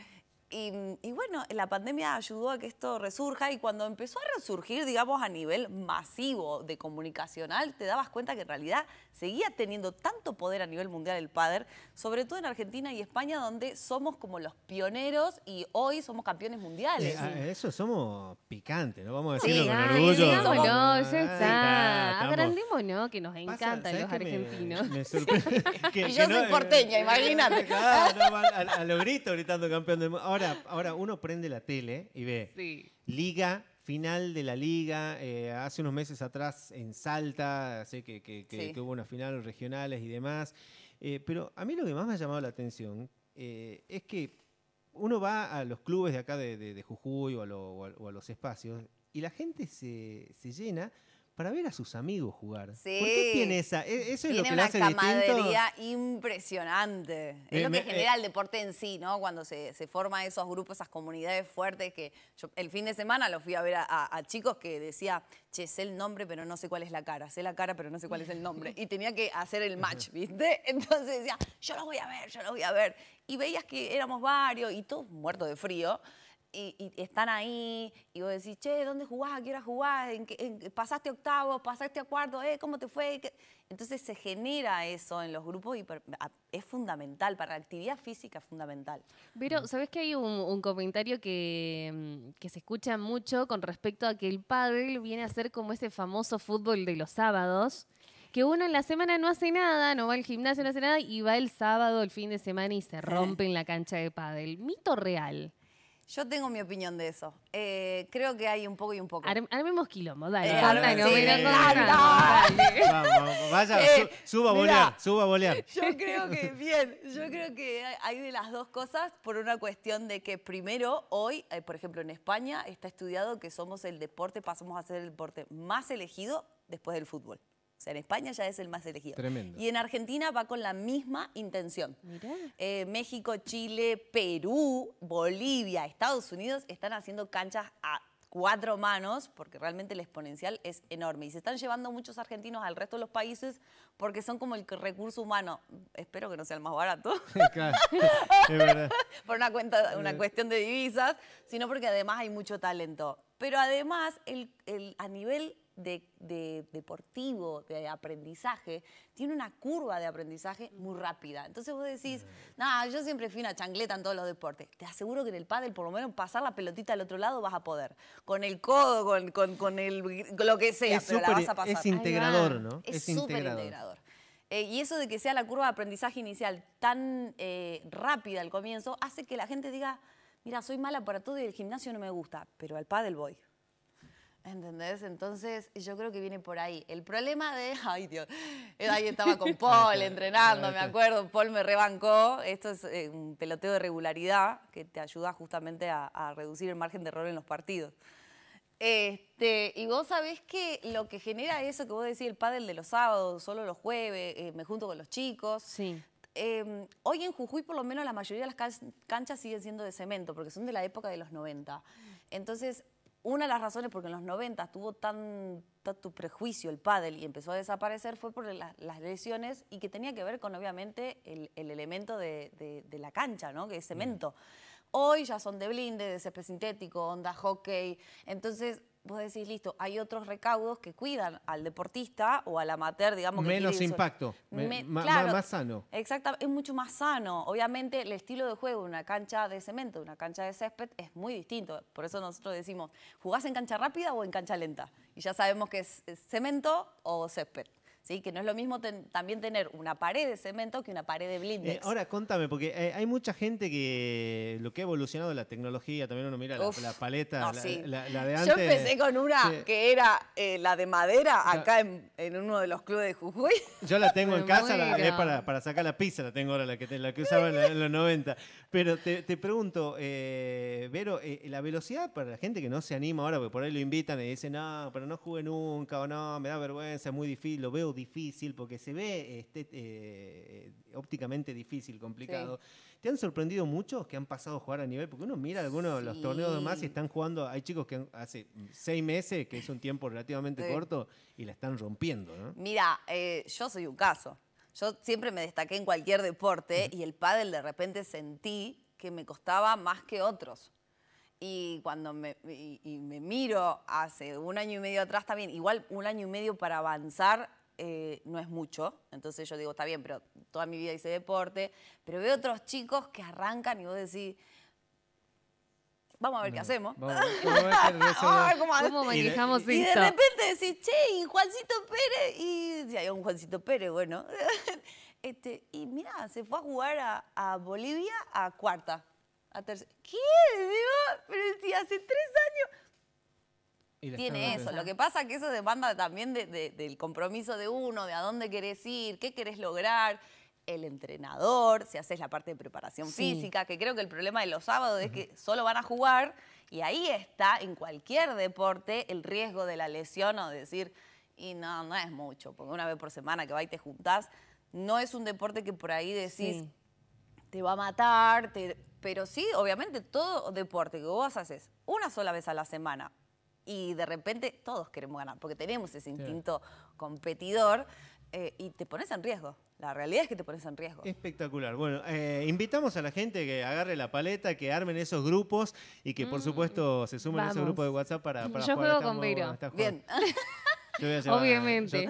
Y, bueno, la pandemia ayudó a que esto resurja y cuando empezó a resurgir, digamos, a nivel masivo de comunicacional, te dabas cuenta que en realidad seguía teniendo tanto poder a nivel mundial el padre sobre todo en Argentina y España, donde somos como los pioneros y hoy somos campeones mundiales. Eh, ah, eso somos picantes, ¿no? Vamos a decirlo con orgullo. ya que nos encantan los argentinos. Me, y yo soy eh, porteña, imagínate. a, lo grito gritando campeón de. Ahora, ahora uno prende la tele y ve Liga final de la liga, eh, hace unos meses atrás en Salta, sé que, que, hubo unas finales regionales y demás. Eh, pero a mí lo que más me ha llamado la atención eh, es que uno va a los clubes de acá de, Jujuy o a, los espacios y la gente se llena para ver a sus amigos jugar. Sí. ¿Por qué tiene esa? E-, eso es lo que hace distinto. Tiene una camaradería impresionante. Es lo que genera eh, el deporte en sí, ¿no? Cuando se, se forman esos grupos, esas comunidades fuertes que yo el fin de semana lo fui a ver a, chicos que decía, che, sé el nombre pero no sé cuál es la cara, sé la cara pero no sé cuál es el nombre. Y tenía que hacer el match, ¿viste? Entonces decía, yo lo voy a ver, yo lo voy a ver. Y veías que éramos varios y todos muertos de frío y, están ahí y vos decís, che, ¿dónde jugás? ¿A qué hora jugás? ¿En ¿Pasaste octavo? ¿Pasaste a cuarto? Eh, ¿Cómo te fue? Entonces se genera eso en los grupos y es fundamental, para la actividad física es fundamental. Pero, mm. ¿sabes que hay un, comentario que, mm, que, se escucha mucho con respecto a que el pádel viene a ser como ese famoso fútbol de los sábados? que uno en la semana no hace nada, no va al gimnasio, no hace nada, y va el sábado, el fin de semana y se eh. rompe en la cancha de pádel. Mito real. Yo tengo mi opinión de eso. Eh, creo que hay un poco y un poco. armemos quilombo, dale. Eh, vamos, vaya, eh, suba a bolear, suba a bolear. Yo creo que, bien, yo creo que hay de las dos cosas por una cuestión de que primero, hoy, por ejemplo, en España está estudiado que somos el deporte, pasamos a ser el deporte más elegido después del fútbol. O sea, en España ya es el más elegido. Tremendo. Y en Argentina va con la misma intención. Eh, México, Chile, Perú, Bolivia, Estados Unidos están haciendo canchas a cuatro manos, porque realmente el exponencial es enorme. Y se están llevando muchos argentinos al resto de los países porque son como el recurso humano. Espero que no sea el más barato. es Por una, eh. cuestión de divisas, sino porque además hay mucho talento. Pero además, a nivel de, deportivo, de aprendizaje, tiene una curva de aprendizaje muy rápida. Entonces vos decís, mm. yo siempre fui una changleta en todos los deportes. Te aseguro que en el pádel, por lo menos pasar la pelotita al otro lado vas a poder. Con el codo, con, el, lo que sea, pero la vas a pasar. Es integrador, ¿no? Es integrador. Eh, y eso de que sea la curva de aprendizaje inicial tan eh, rápida al comienzo hace que la gente diga, mira, soy mala para todo y el gimnasio no me gusta, pero al pádel voy. ¿Entendés? Entonces, yo creo que viene por ahí. El problema de. Ay, Dios. Eh, ahí estaba con Paul entrenando, me acuerdo. Paul me rebancó. Esto es eh, un peloteo de regularidad que te ayuda justamente a, reducir el margen de error en los partidos. Este, y vos sabés que lo que genera eso que vos decís, el pádel de los sábados, solo los jueves, eh, me junto con los chicos. Sí. Em, hoy en Jujuy por lo menos la mayoría de las canchas siguen siendo de cemento, porque son de la época de los 90. Entonces, una de las razones porque en los 90 tuvo tanto prejuicio el pádel y empezó a desaparecer fue por las lesiones y que tenía que ver con, obviamente, el, elemento de, la cancha, ¿no? Que es mm. cemento. Hoy ya son de blinde, de césped sintético, onda hockey. Entonces, vos decís, listo, hay otros recaudos que cuidan al deportista o al amateur, digamos. Menos impacto, más sano. Exactamente, es mucho más sano. Obviamente el estilo de juego de una cancha de cemento, una cancha de césped, es muy distinto. Por eso nosotros decimos, ¿jugás en cancha rápida o en cancha lenta? Y ya sabemos que es cemento o césped. ¿sí? que no es lo mismo también tener una pared de cemento que una pared de eh, blindex. ahora, contame, porque eh, hay mucha gente que lo que ha evolucionado la tecnología, también uno mira la, paleta, la, de antes. Yo empecé con una que era eh, la de madera, acá en, uno de los clubes de Jujuy. Yo la tengo en casa, es para, sacar la pizza, la tengo ahora, la que, la que usaba en, los 90. Pero te, te pregunto, Vero, la velocidad para la gente que no se anima ahora, porque por ahí lo invitan y dicen, no, pero no jugué nunca, o no, me da vergüenza, es muy difícil, lo veo difícil, porque se ve este, eh, ópticamente difícil, complicado. ¿Te han sorprendido muchos que han pasado a jugar a nivel? Porque uno mira algunos de los torneos de más y están jugando, hay chicos que hace seis meses, que es un tiempo relativamente corto, y la están rompiendo, Mira, eh, yo soy un caso. Yo siempre me destaqué en cualquier deporte y el pádel de repente sentí que me costaba más que otros. Y cuando me, me, miro hace un año y medio atrás también, igual un año y medio para avanzar eh, no es mucho. Entonces yo digo, está bien, pero toda mi vida hice deporte. Pero veo otros chicos que arrancan y vos decís, vamos a ver qué hacemos. cómo, manejamos y de, repente decís, che, y Juancito Pérez, y si hay un Juancito Pérez, bueno. este, y mira se fue a jugar a, Bolivia a cuarta. A tercera. ¿Qué? Digo, pero si hace tres años tiene eso. Lo que pasa es que eso demanda también del compromiso de uno, de a dónde querés ir, qué querés lograr el entrenador, si haces la parte de preparación física, que creo que el problema de los sábados es que solo van a jugar y ahí está en cualquier deporte el riesgo de la lesión o decir, y no, no es mucho, porque una vez por semana que va y te juntás, no es un deporte que por ahí decís, te va a matar, pero sí, obviamente todo deporte que vos haces una sola vez a la semana y de repente todos queremos ganar, porque tenemos ese instinto competidor eh, y te pones en riesgo. La realidad es que te pones en riesgo. Espectacular. Bueno, eh, invitamos a la gente que agarre la paleta, que armen esos grupos y que por mm. supuesto se sumen a ese grupo de WhatsApp para, para Yo juego con Bien. Ah, Obviamente.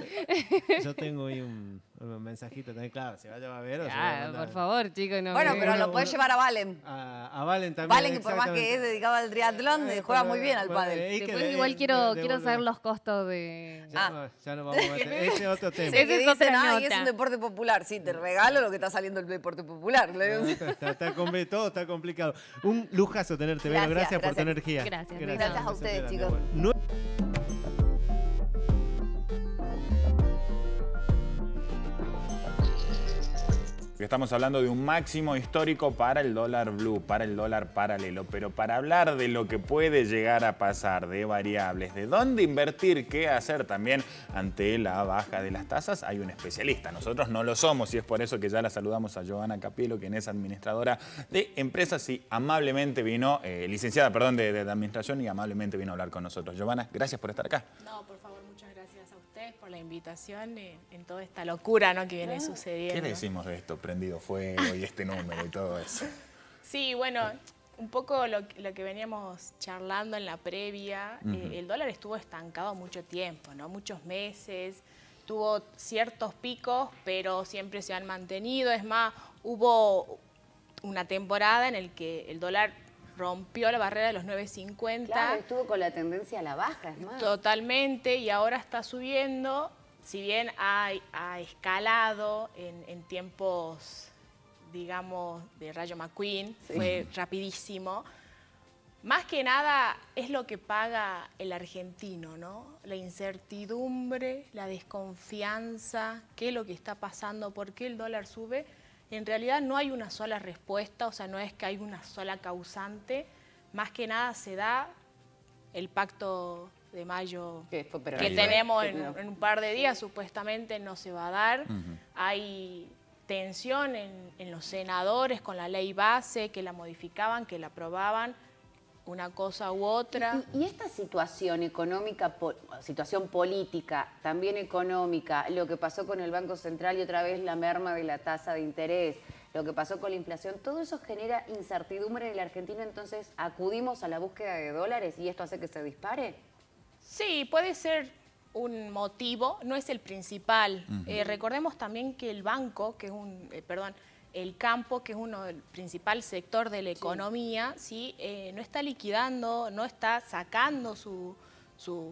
Yo, tengo ahí un, mensajito también, claro, se va a ver. O ah, por favor, chicos. No bueno, pero lo puedes llevar a Valen. A, Valen también. Valen, que por más que es dedicado al triatlón, juega muy bien al pádel. igual quiero, quiero saber los costos de... Ya, no, ah. no vamos a Ese es otro tema. Ese es tema es un deporte popular. Sí, te mm. regalo lo que está saliendo el deporte popular. Ah, está, con todo está complicado. Un lujazo tenerte, Gracias, por tu energía. Gracias, gracias a ustedes, chicos. estamos hablando de un máximo histórico para el dólar blue, para el dólar paralelo, pero para hablar de lo que puede llegar a pasar, de variables, de dónde invertir, qué hacer también ante la baja de las tasas, hay un especialista. Nosotros no lo somos y es por eso que ya la saludamos a Giovanna Capielo, quien es administradora de empresas y amablemente vino, eh, licenciada, perdón, de, administración y amablemente vino a hablar con nosotros. Giovanna, gracias por estar acá. No, por la invitación en, toda esta locura ¿no? que viene ah. sucediendo. ¿Qué le decimos de esto? Prendido fuego y este número y todo eso. Sí, bueno, un poco lo, que veníamos charlando en la previa, eh, el dólar estuvo estancado mucho tiempo, ¿no? Muchos meses, tuvo ciertos picos, pero siempre se han mantenido. Es más, hubo una temporada en la que el dólar rompió la barrera de los 9.50. Claro, estuvo con la tendencia a la baja, es Totalmente, y ahora está subiendo, si bien ha, escalado en, tiempos, digamos, de Rayo McQueen, fue rapidísimo. Más que nada es lo que paga el argentino, ¿no? La incertidumbre, la desconfianza, qué es lo que está pasando, por qué el dólar sube en realidad no hay una sola respuesta, o sea, no es que hay una sola causante, más que nada se da el pacto de mayo que, tenemos en, un par de días, supuestamente no se va a dar. Hay tensión en, en los senadores con la ley base, que la modificaban, que la aprobaban, una cosa u otra. Y, esta situación económica, situación política, también económica, lo que pasó con el Banco Central y otra vez la merma de la tasa de interés, lo que pasó con la inflación, todo eso genera incertidumbre en el Argentina, entonces acudimos a la búsqueda de dólares y esto hace que se dispare. Sí, puede ser un motivo, no es el principal. Eh, recordemos también que el banco, que es un, eh, perdón, el campo, que es uno del principal sector de la economía, sí. Eh, no está liquidando, no está sacando su,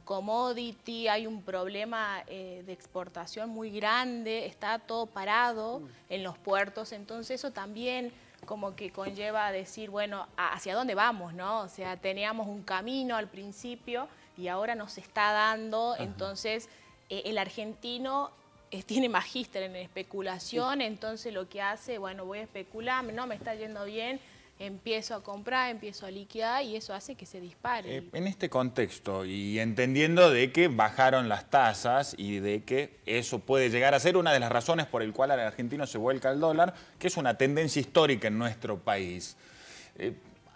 commodity, hay un problema eh, de exportación muy grande, está todo parado mm. en los puertos, entonces eso también como que conlleva a decir, bueno, hacia dónde vamos, ¿no? O sea, teníamos un camino al principio y ahora nos está dando, entonces eh, el argentino tiene magíster en especulación, entonces lo que hace, bueno, voy a especular, no me está yendo bien, empiezo a comprar, empiezo a liquidar y eso hace que se dispare. Eh, en este contexto y entendiendo de que bajaron las tasas y de que eso puede llegar a ser una de las razones por el cual el argentino se vuelca al dólar, que es una tendencia histórica en nuestro país. Eh,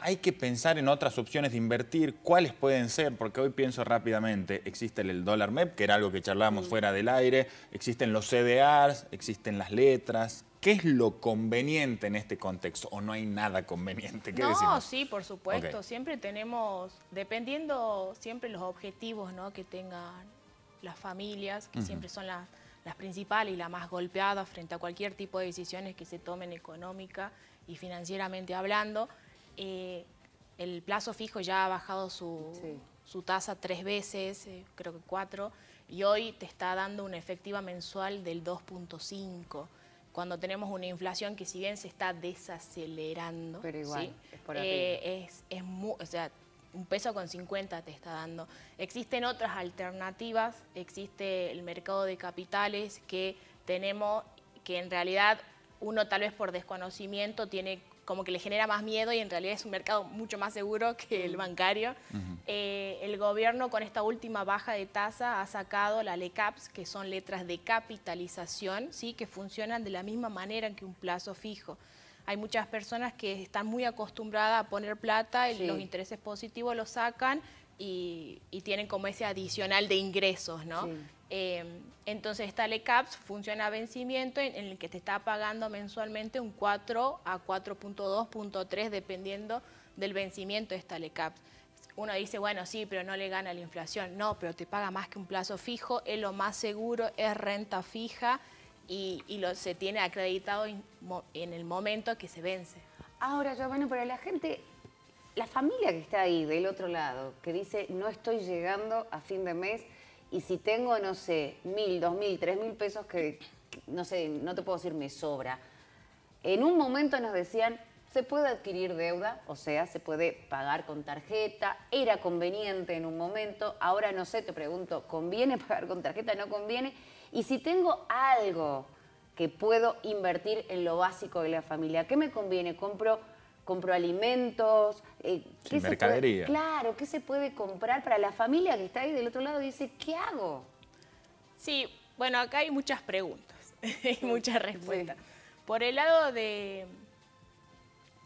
hay que pensar en otras opciones de invertir. ¿Cuáles pueden ser? Porque hoy pienso rápidamente, existe el dólar MEP, que era algo que charlábamos fuera del aire, existen los CDRs, existen las letras. ¿Qué es lo conveniente en este contexto? ¿O no hay nada conveniente? ¿Qué no, sí, por supuesto. Siempre tenemos, dependiendo siempre los objetivos que tengan las familias, que siempre son las, las principales y las más golpeadas frente a cualquier tipo de decisiones que se tomen económica y financieramente hablando. Eh, el plazo fijo ya ha bajado su, tasa tres veces, eh, creo que cuatro, y hoy te está dando una efectiva mensual del 2.5 cuando tenemos una inflación que si bien se está desacelerando, es, eh, o sea, un peso con 50 te está dando. Existen otras alternativas, existe el mercado de capitales que tenemos, que en realidad uno tal vez por desconocimiento tiene como que le genera más miedo y en realidad es un mercado mucho más seguro que el bancario. Eh, el gobierno con esta última baja de tasa ha sacado la LECAPS, que son letras de capitalización, ¿sí? que funcionan de la misma manera que un plazo fijo. Hay muchas personas que están muy acostumbradas a poner plata y los intereses positivos los sacan, y, tienen como ese adicional de ingresos, ¿no? Em, entonces Talecaps funciona a vencimiento en, el que te está pagando mensualmente un 4 a 4.2.3 dependiendo del vencimiento de Talecaps. Uno dice, bueno, sí, pero no le gana la inflación. No, pero te paga más que un plazo fijo, es lo más seguro, es renta fija y, se tiene acreditado en, en el momento que se vence. Ahora, yo, bueno, pero la gente la familia que está ahí del otro lado, que dice, no estoy llegando a fin de mes y si tengo, no sé, mil, dos mil, tres mil pesos que, no sé, no te puedo decir me sobra. En un momento nos decían, se puede adquirir deuda, o sea, se puede pagar con tarjeta, era conveniente en un momento, ahora no sé, te pregunto, ¿conviene pagar con tarjeta? ¿No conviene? Y si tengo algo que puedo invertir en lo básico de la familia, ¿qué me conviene? ¿Compro compro alimentos, eh, ¿qué mercadería. claro, ¿qué se puede comprar para la familia que está ahí del otro lado y dice, ¿qué hago? Sí, bueno, acá hay muchas preguntas y muchas respuestas. Por el lado de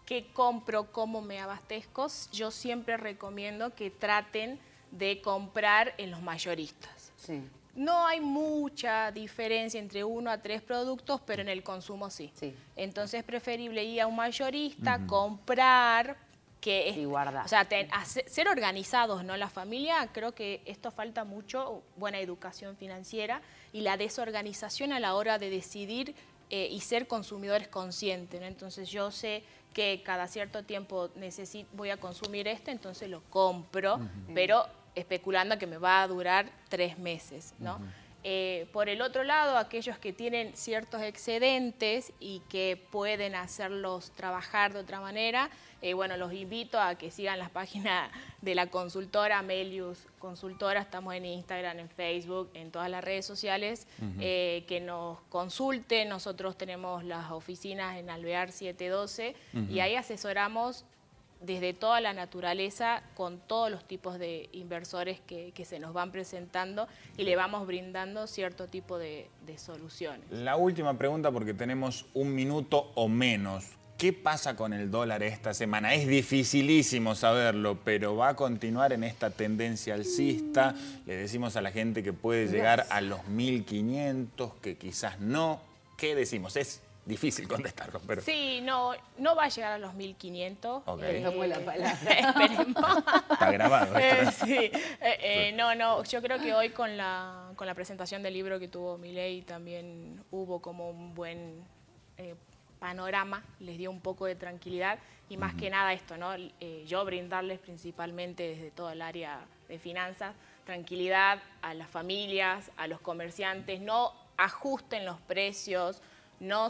qué compro, cómo me abastezco, yo siempre recomiendo que traten de comprar en los mayoristas. Sí. No hay mucha diferencia entre uno a tres productos, pero en el consumo sí. Entonces es preferible ir a un mayorista, comprar, que O sea, ser organizados, ¿no? La familia, creo que esto falta mucho, buena educación financiera y la desorganización a la hora de decidir eh, y ser consumidores conscientes, Entonces yo sé que cada cierto tiempo necesito, voy a consumir esto, entonces lo compro, pero especulando que me va a durar tres meses, ¿no? Eh, por el otro lado, aquellos que tienen ciertos excedentes y que pueden hacerlos trabajar de otra manera, eh, bueno, los invito a que sigan las páginas de la consultora, Melius Consultora, estamos en Instagram, en Facebook, en todas las redes sociales, eh, que nos consulten, nosotros tenemos las oficinas en Alvear 712 y ahí asesoramos desde toda la naturaleza con todos los tipos de inversores que, se nos van presentando y le vamos brindando cierto tipo de, de, soluciones. La última pregunta porque tenemos un minuto o menos. ¿Qué pasa con el dólar esta semana? Es dificilísimo saberlo, pero va a continuar en esta tendencia alcista. Le decimos a la gente que puede llegar a los 1.500, que quizás no. ¿Qué decimos? ¿Es difícil contestarlo, pero... Sí, no, no va a llegar a los 1.500. Eh, la eh, palabra. Está grabado. Eh, sí. no, no, yo creo que hoy con la, con la presentación del libro que tuvo Miley también hubo como un buen panorama, les dio un poco de tranquilidad y más que nada esto, ¿no? yo brindarles principalmente desde todo el área de finanzas, tranquilidad a las familias, a los comerciantes, no ajusten los precios, no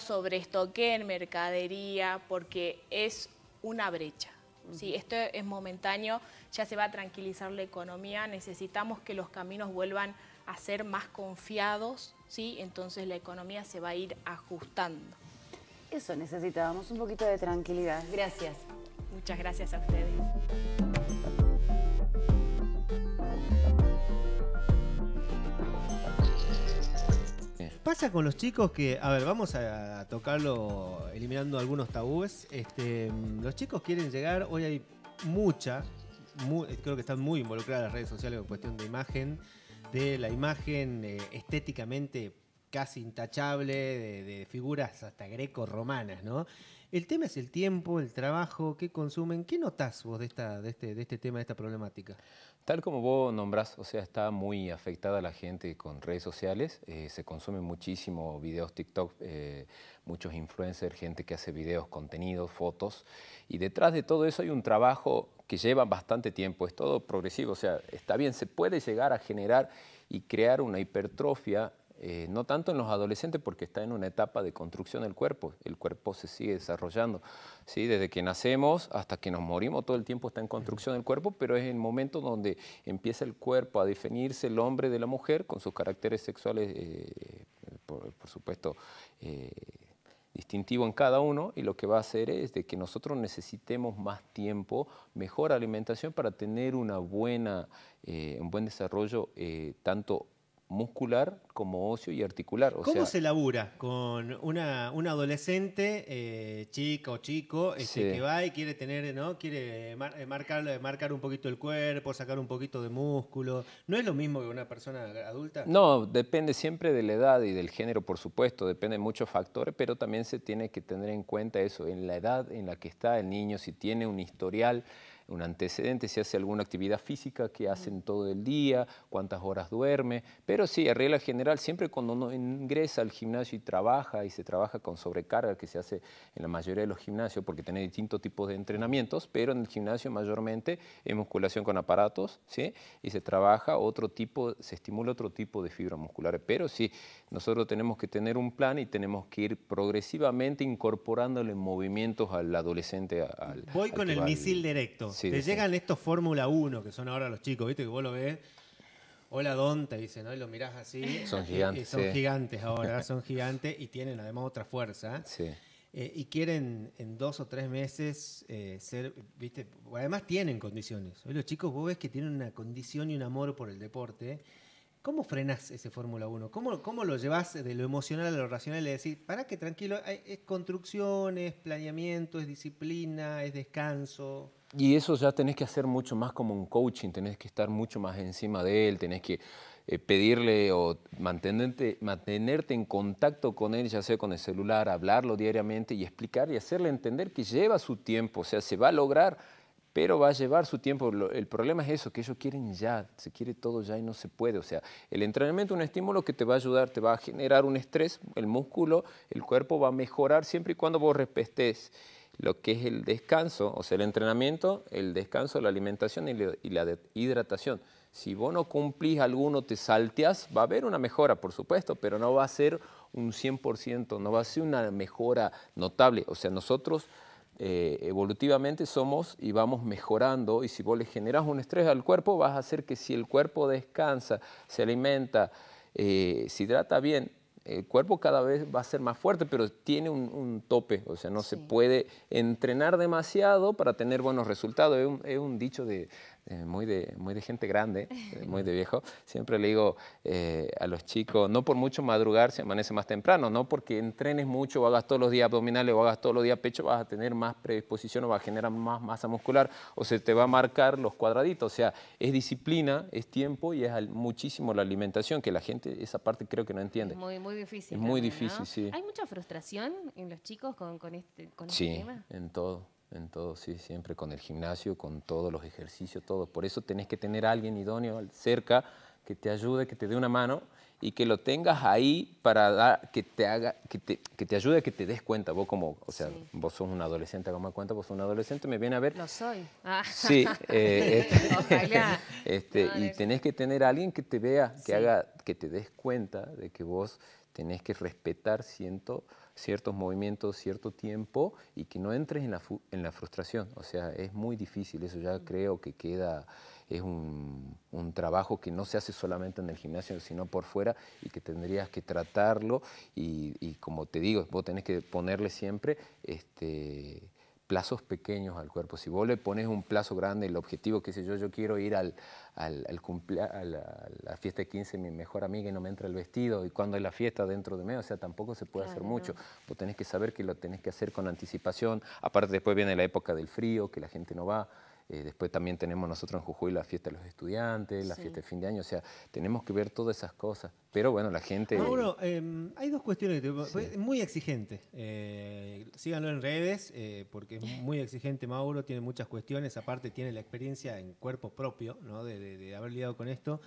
en mercadería porque es una brecha. Sí, esto es momentáneo, ya se va a tranquilizar la economía, necesitamos que los caminos vuelvan a ser más confiados, ¿sí? entonces la economía se va a ir ajustando. Eso necesitábamos, un poquito de tranquilidad. Gracias. Muchas gracias a ustedes. Pasa con los chicos que, a ver, vamos a, tocarlo eliminando algunos tabúes. Este, mm, los chicos quieren llegar, hoy hay mucha, eh, creo que están muy involucradas las redes sociales en cuestión de imagen, de la imagen eh, estéticamente casi intachable, de, de figuras hasta greco-romanas, ¿no? El tema es el tiempo, el trabajo, qué consumen. ¿Qué notás vos de, esta, este, de, este, tema, de esta problemática? Tal como vos nombrás, o sea, está muy afectada la gente con redes sociales. Eh, se consumen muchísimo videos TikTok, eh, muchos influencers, gente que hace videos, contenidos, fotos. Y detrás de todo eso hay un trabajo que lleva bastante tiempo. Es todo progresivo, o sea, está bien, se puede llegar a generar y crear una hipertrofia eh, no tanto en los adolescentes porque está en una etapa de construcción del cuerpo, el cuerpo se sigue desarrollando, ¿sí? desde que nacemos hasta que nos morimos todo el tiempo está en construcción del cuerpo, pero es el momento donde empieza el cuerpo a definirse el hombre de la mujer con sus caracteres sexuales, eh, por, supuesto, eh, distintivo en cada uno y lo que va a hacer es de que nosotros necesitemos más tiempo, mejor alimentación para tener una buena, un buen desarrollo tanto muscular como óseo y articular. ¿Cómo se labura con una, una adolescente, eh, chica o chico, este, que va y quiere tener, ¿no? Quiere eh, marcar, eh, marcar un poquito el cuerpo, sacar un poquito de músculo. ¿No es lo mismo que una persona adulta? No, depende siempre de la edad y del género, por supuesto, depende de muchos factores, pero también se tiene que tener en cuenta eso, en la edad en la que está el niño, si tiene un historial un antecedente, si hace alguna actividad física que hacen todo el día, cuántas horas duerme, pero sí, a regla general, siempre cuando uno ingresa al gimnasio y trabaja, y se trabaja con sobrecarga que se hace en la mayoría de los gimnasios, porque tiene distintos tipos de entrenamientos, pero en el gimnasio mayormente es musculación con aparatos, ¿sí? y se trabaja otro tipo, se estimula otro tipo de fibra muscular. pero sí, nosotros tenemos que tener un plan y tenemos que ir progresivamente incorporándole movimientos al adolescente. Al, Voy con el misil directo te llegan estos Fórmula 1, que son ahora los chicos, ¿viste? Que vos lo ves. Hola Don, te dicen, ¿no? Y lo mirás así. Son gigantes. son gigantes ahora, son gigantes y tienen además otra fuerza. Sí. Eh, y quieren en dos o tres meses eh, ser, ¿viste? Además tienen condiciones. Hoy los chicos, vos ves que tienen una condición y un amor por el deporte ¿Cómo frenás ese Fórmula 1? ¿Cómo, ¿Cómo, lo llevas de lo emocional a lo racional y decir, para que tranquilo, es construcción, es planeamiento, es disciplina, es descanso? Y eso ya tenés que hacer mucho más como un coaching, tenés que estar mucho más encima de él, tenés que eh, pedirle o mantenerte, mantenerte en contacto con él, ya sea con el celular, hablarlo diariamente y explicar y hacerle entender que lleva su tiempo, o sea, se va a lograr pero va a llevar su tiempo. El problema es eso, que ellos quieren ya, se quiere todo ya y no se puede. O sea, el entrenamiento es un estímulo que te va a ayudar, te va a generar un estrés, el músculo, el cuerpo va a mejorar siempre y cuando vos respetes lo que es el descanso, o sea, el entrenamiento, el descanso, la alimentación y la hidratación. Si vos no cumplís alguno, te salteas, va a haber una mejora, por supuesto, pero no va a ser un 100%, no va a ser una mejora notable. O sea, nosotros eh, evolutivamente somos y vamos mejorando y si vos le generas un estrés al cuerpo vas a hacer que si el cuerpo descansa, se alimenta, eh, se hidrata bien, el cuerpo cada vez va a ser más fuerte, pero tiene un, tope, o sea, no se puede entrenar demasiado para tener buenos resultados. es un dicho de, eh, muy, de, muy de gente grande, eh, muy de viejo, siempre le digo eh, a los chicos, no por mucho madrugar se amanece más temprano, no porque entrenes mucho o hagas todos los días abdominales o hagas todos los días pecho, vas a tener más predisposición o vas a generar más masa muscular o se te va a marcar los cuadraditos. O sea, es disciplina, es tiempo y es muchísimo la alimentación, que la gente esa parte creo que no entiende. muy, muy difícil. Es muy difícil, sí. ¿Hay mucha frustración en los chicos con, este, con este tema? en todo. En todo, sí, siempre con el gimnasio, con todos los ejercicios, todo. Por eso tenés que tener alguien idóneo cerca que te ayude, que te dé una mano y que lo tengas ahí para dar, que te haga, que te, ayude que te des cuenta. Vos como, o sea, vos sos un adolescente, ¿cómo me cuenta, vos sos una adolescente, me viene a ver. Ah. Eh, este, no soy. Sí. y tenés que tener alguien que te vea, que haga, que te des cuenta de que vos tenés que respetar, siento, ciertos movimientos, cierto tiempo y que no entres en la, en la frustración. O sea, es muy difícil, eso ya mm. creo que queda, es un, trabajo que no se hace solamente en el gimnasio, sino por fuera y que tendrías que tratarlo y, y como te digo, vos tenés que ponerle siempre... Este, plazos pequeños al cuerpo. Si vos le pones un plazo grande, el objetivo, que sé yo, yo quiero ir al, a, la, fiesta de 15 mi mejor amiga y no me entra el vestido, y cuando es la fiesta dentro de mí, o sea, tampoco se puede hacer mucho. Vos tenés que saber que lo tenés que hacer con anticipación. Aparte después viene la época del frío, que la gente no va. Eh, después también tenemos nosotros en Jujuy la fiesta de los estudiantes, la fiesta de fin de año, o sea, tenemos que ver todas esas cosas. Pero bueno, la gente... Mauro, em, hay dos cuestiones, que pues, muy exigente. Eh, síganlo en redes, eh, porque es muy exigente Mauro, tiene muchas cuestiones, aparte tiene la experiencia en cuerpo propio, ¿no? de, de haber lidiado con esto.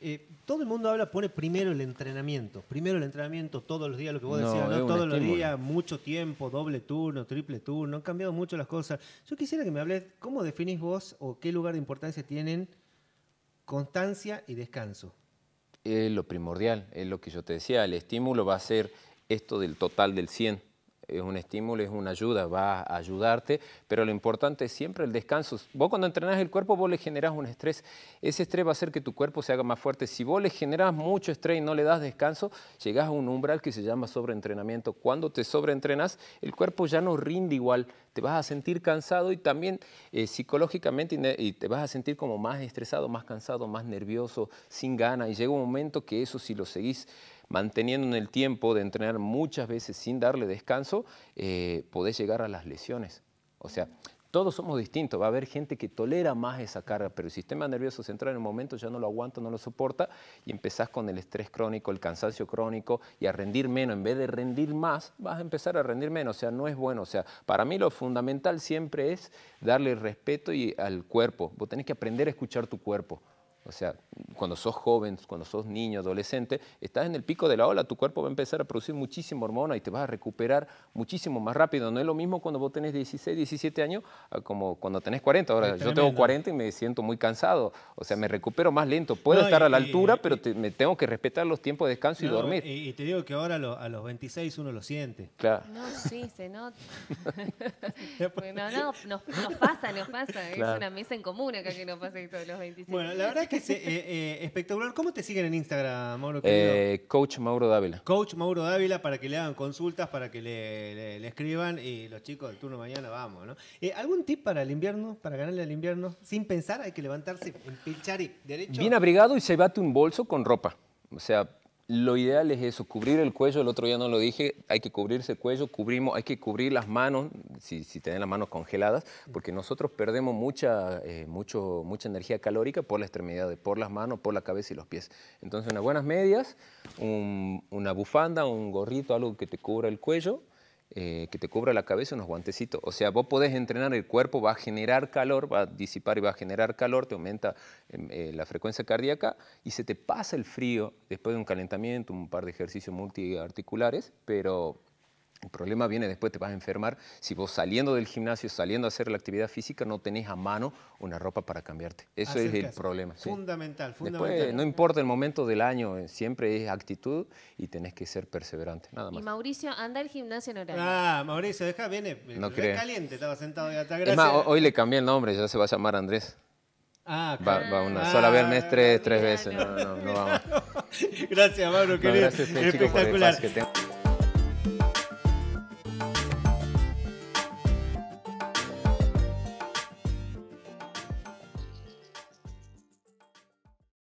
Eh, todo el mundo habla, pone primero el entrenamiento. Primero el entrenamiento todos los días, lo que vos decías, todos los días, mucho tiempo, doble turno, triple turno, han cambiado mucho las cosas. Yo quisiera que me hables, ¿cómo definís vos o qué lugar de importancia tienen constancia y descanso? Es lo primordial, es lo que yo te decía, el estímulo va a ser esto del total del 100 es un estímulo, es una ayuda, va a ayudarte, pero lo importante es siempre el descanso. Vos cuando entrenás el cuerpo, vos le generás un estrés. Ese estrés va a hacer que tu cuerpo se haga más fuerte. Si vos le generás mucho estrés y no le das descanso, llegás a un umbral que se llama sobreentrenamiento. Cuando te sobreentrenas, el cuerpo ya no rinde igual, te vas a sentir cansado y también eh, psicológicamente y te vas a sentir como más estresado, más cansado, más nervioso, sin ganas. Y llega un momento que eso si lo seguís manteniendo en el tiempo de entrenar muchas veces sin darle descanso, eh, podés llegar a las lesiones. O sea, todos somos distintos, va a haber gente que tolera más esa carga, pero el sistema nervioso central en un momento ya no lo aguanta, no lo soporta y empezás con el estrés crónico, el cansancio crónico y a rendir menos. En vez de rendir más, vas a empezar a rendir menos, o sea, no es bueno. O sea, para mí lo fundamental siempre es darle respeto y al cuerpo. Vos tenés que aprender a escuchar tu cuerpo. O sea, cuando sos joven, cuando sos niño, adolescente, estás en el pico de la ola, tu cuerpo va a empezar a producir muchísima hormona y te vas a recuperar muchísimo más rápido. No es lo mismo cuando vos tenés 16, 17 años como cuando tenés 40. Ahora, yo tengo 40 y me siento muy cansado. O sea, me recupero más lento. Puedo estar a la altura, pero me tengo que respetar los tiempos de descanso y dormir. Y, te digo que ahora a los, 26 uno lo siente. Claro. No, sí, se nota. no, no, nos, pasa, nos pasa. Es una mesa en común acá que nos pasa esto de los 26. Bueno, la verdad que Eh, eh, espectacular. ¿Cómo te siguen en Instagram, Mauro? Eh, coach Mauro Dávila. Coach Mauro Dávila para que le hagan consultas, para que le, escriban y los chicos del turno mañana vamos, ¿no? ¿Algún tip para el invierno, para ganarle al invierno? Sin pensar hay que levantarse, empilchar y derecho. Bien abrigado y se bate un bolso con ropa. O sea, lo ideal es eso, cubrir el cuello, el otro día no lo dije, hay que cubrirse el cuello, cubrimos, hay que cubrir las manos, si, si tienen las manos congeladas, porque nosotros perdemos mucha, eh, mucha energía calórica por la extremidades, por las manos, por la cabeza y los pies. Entonces unas buenas medias, una bufanda, un gorrito, algo que te cubra el cuello, eh, que te cubra la cabeza unos guantecitos. O sea, vos podés entrenar el cuerpo, va a generar calor, va a disipar y va a generar calor, te aumenta em, eh, la frecuencia cardíaca y se te pasa el frío después de un calentamiento, un par de ejercicios multiarticulares, pero el problema viene después, te vas a enfermar si vos saliendo del gimnasio, saliendo a hacer la actividad física, no tenés a mano una ropa para cambiarte. Eso es el problema. Fundamental, fundamental. no importa el momento del año, eh, siempre es actitud y tenés que ser perseverante, nada más. Y Mauricio, anda al gimnasio en horario. Ah, Mauricio, deja, viene, no caliente, estaba sentado ya hoy le cambié el nombre, ya se va a llamar Andrés. Ah, va, una sola ah, vez tres, tres veces. No, no, no, vamos. Gracias, Mauro, querido. Espectacular.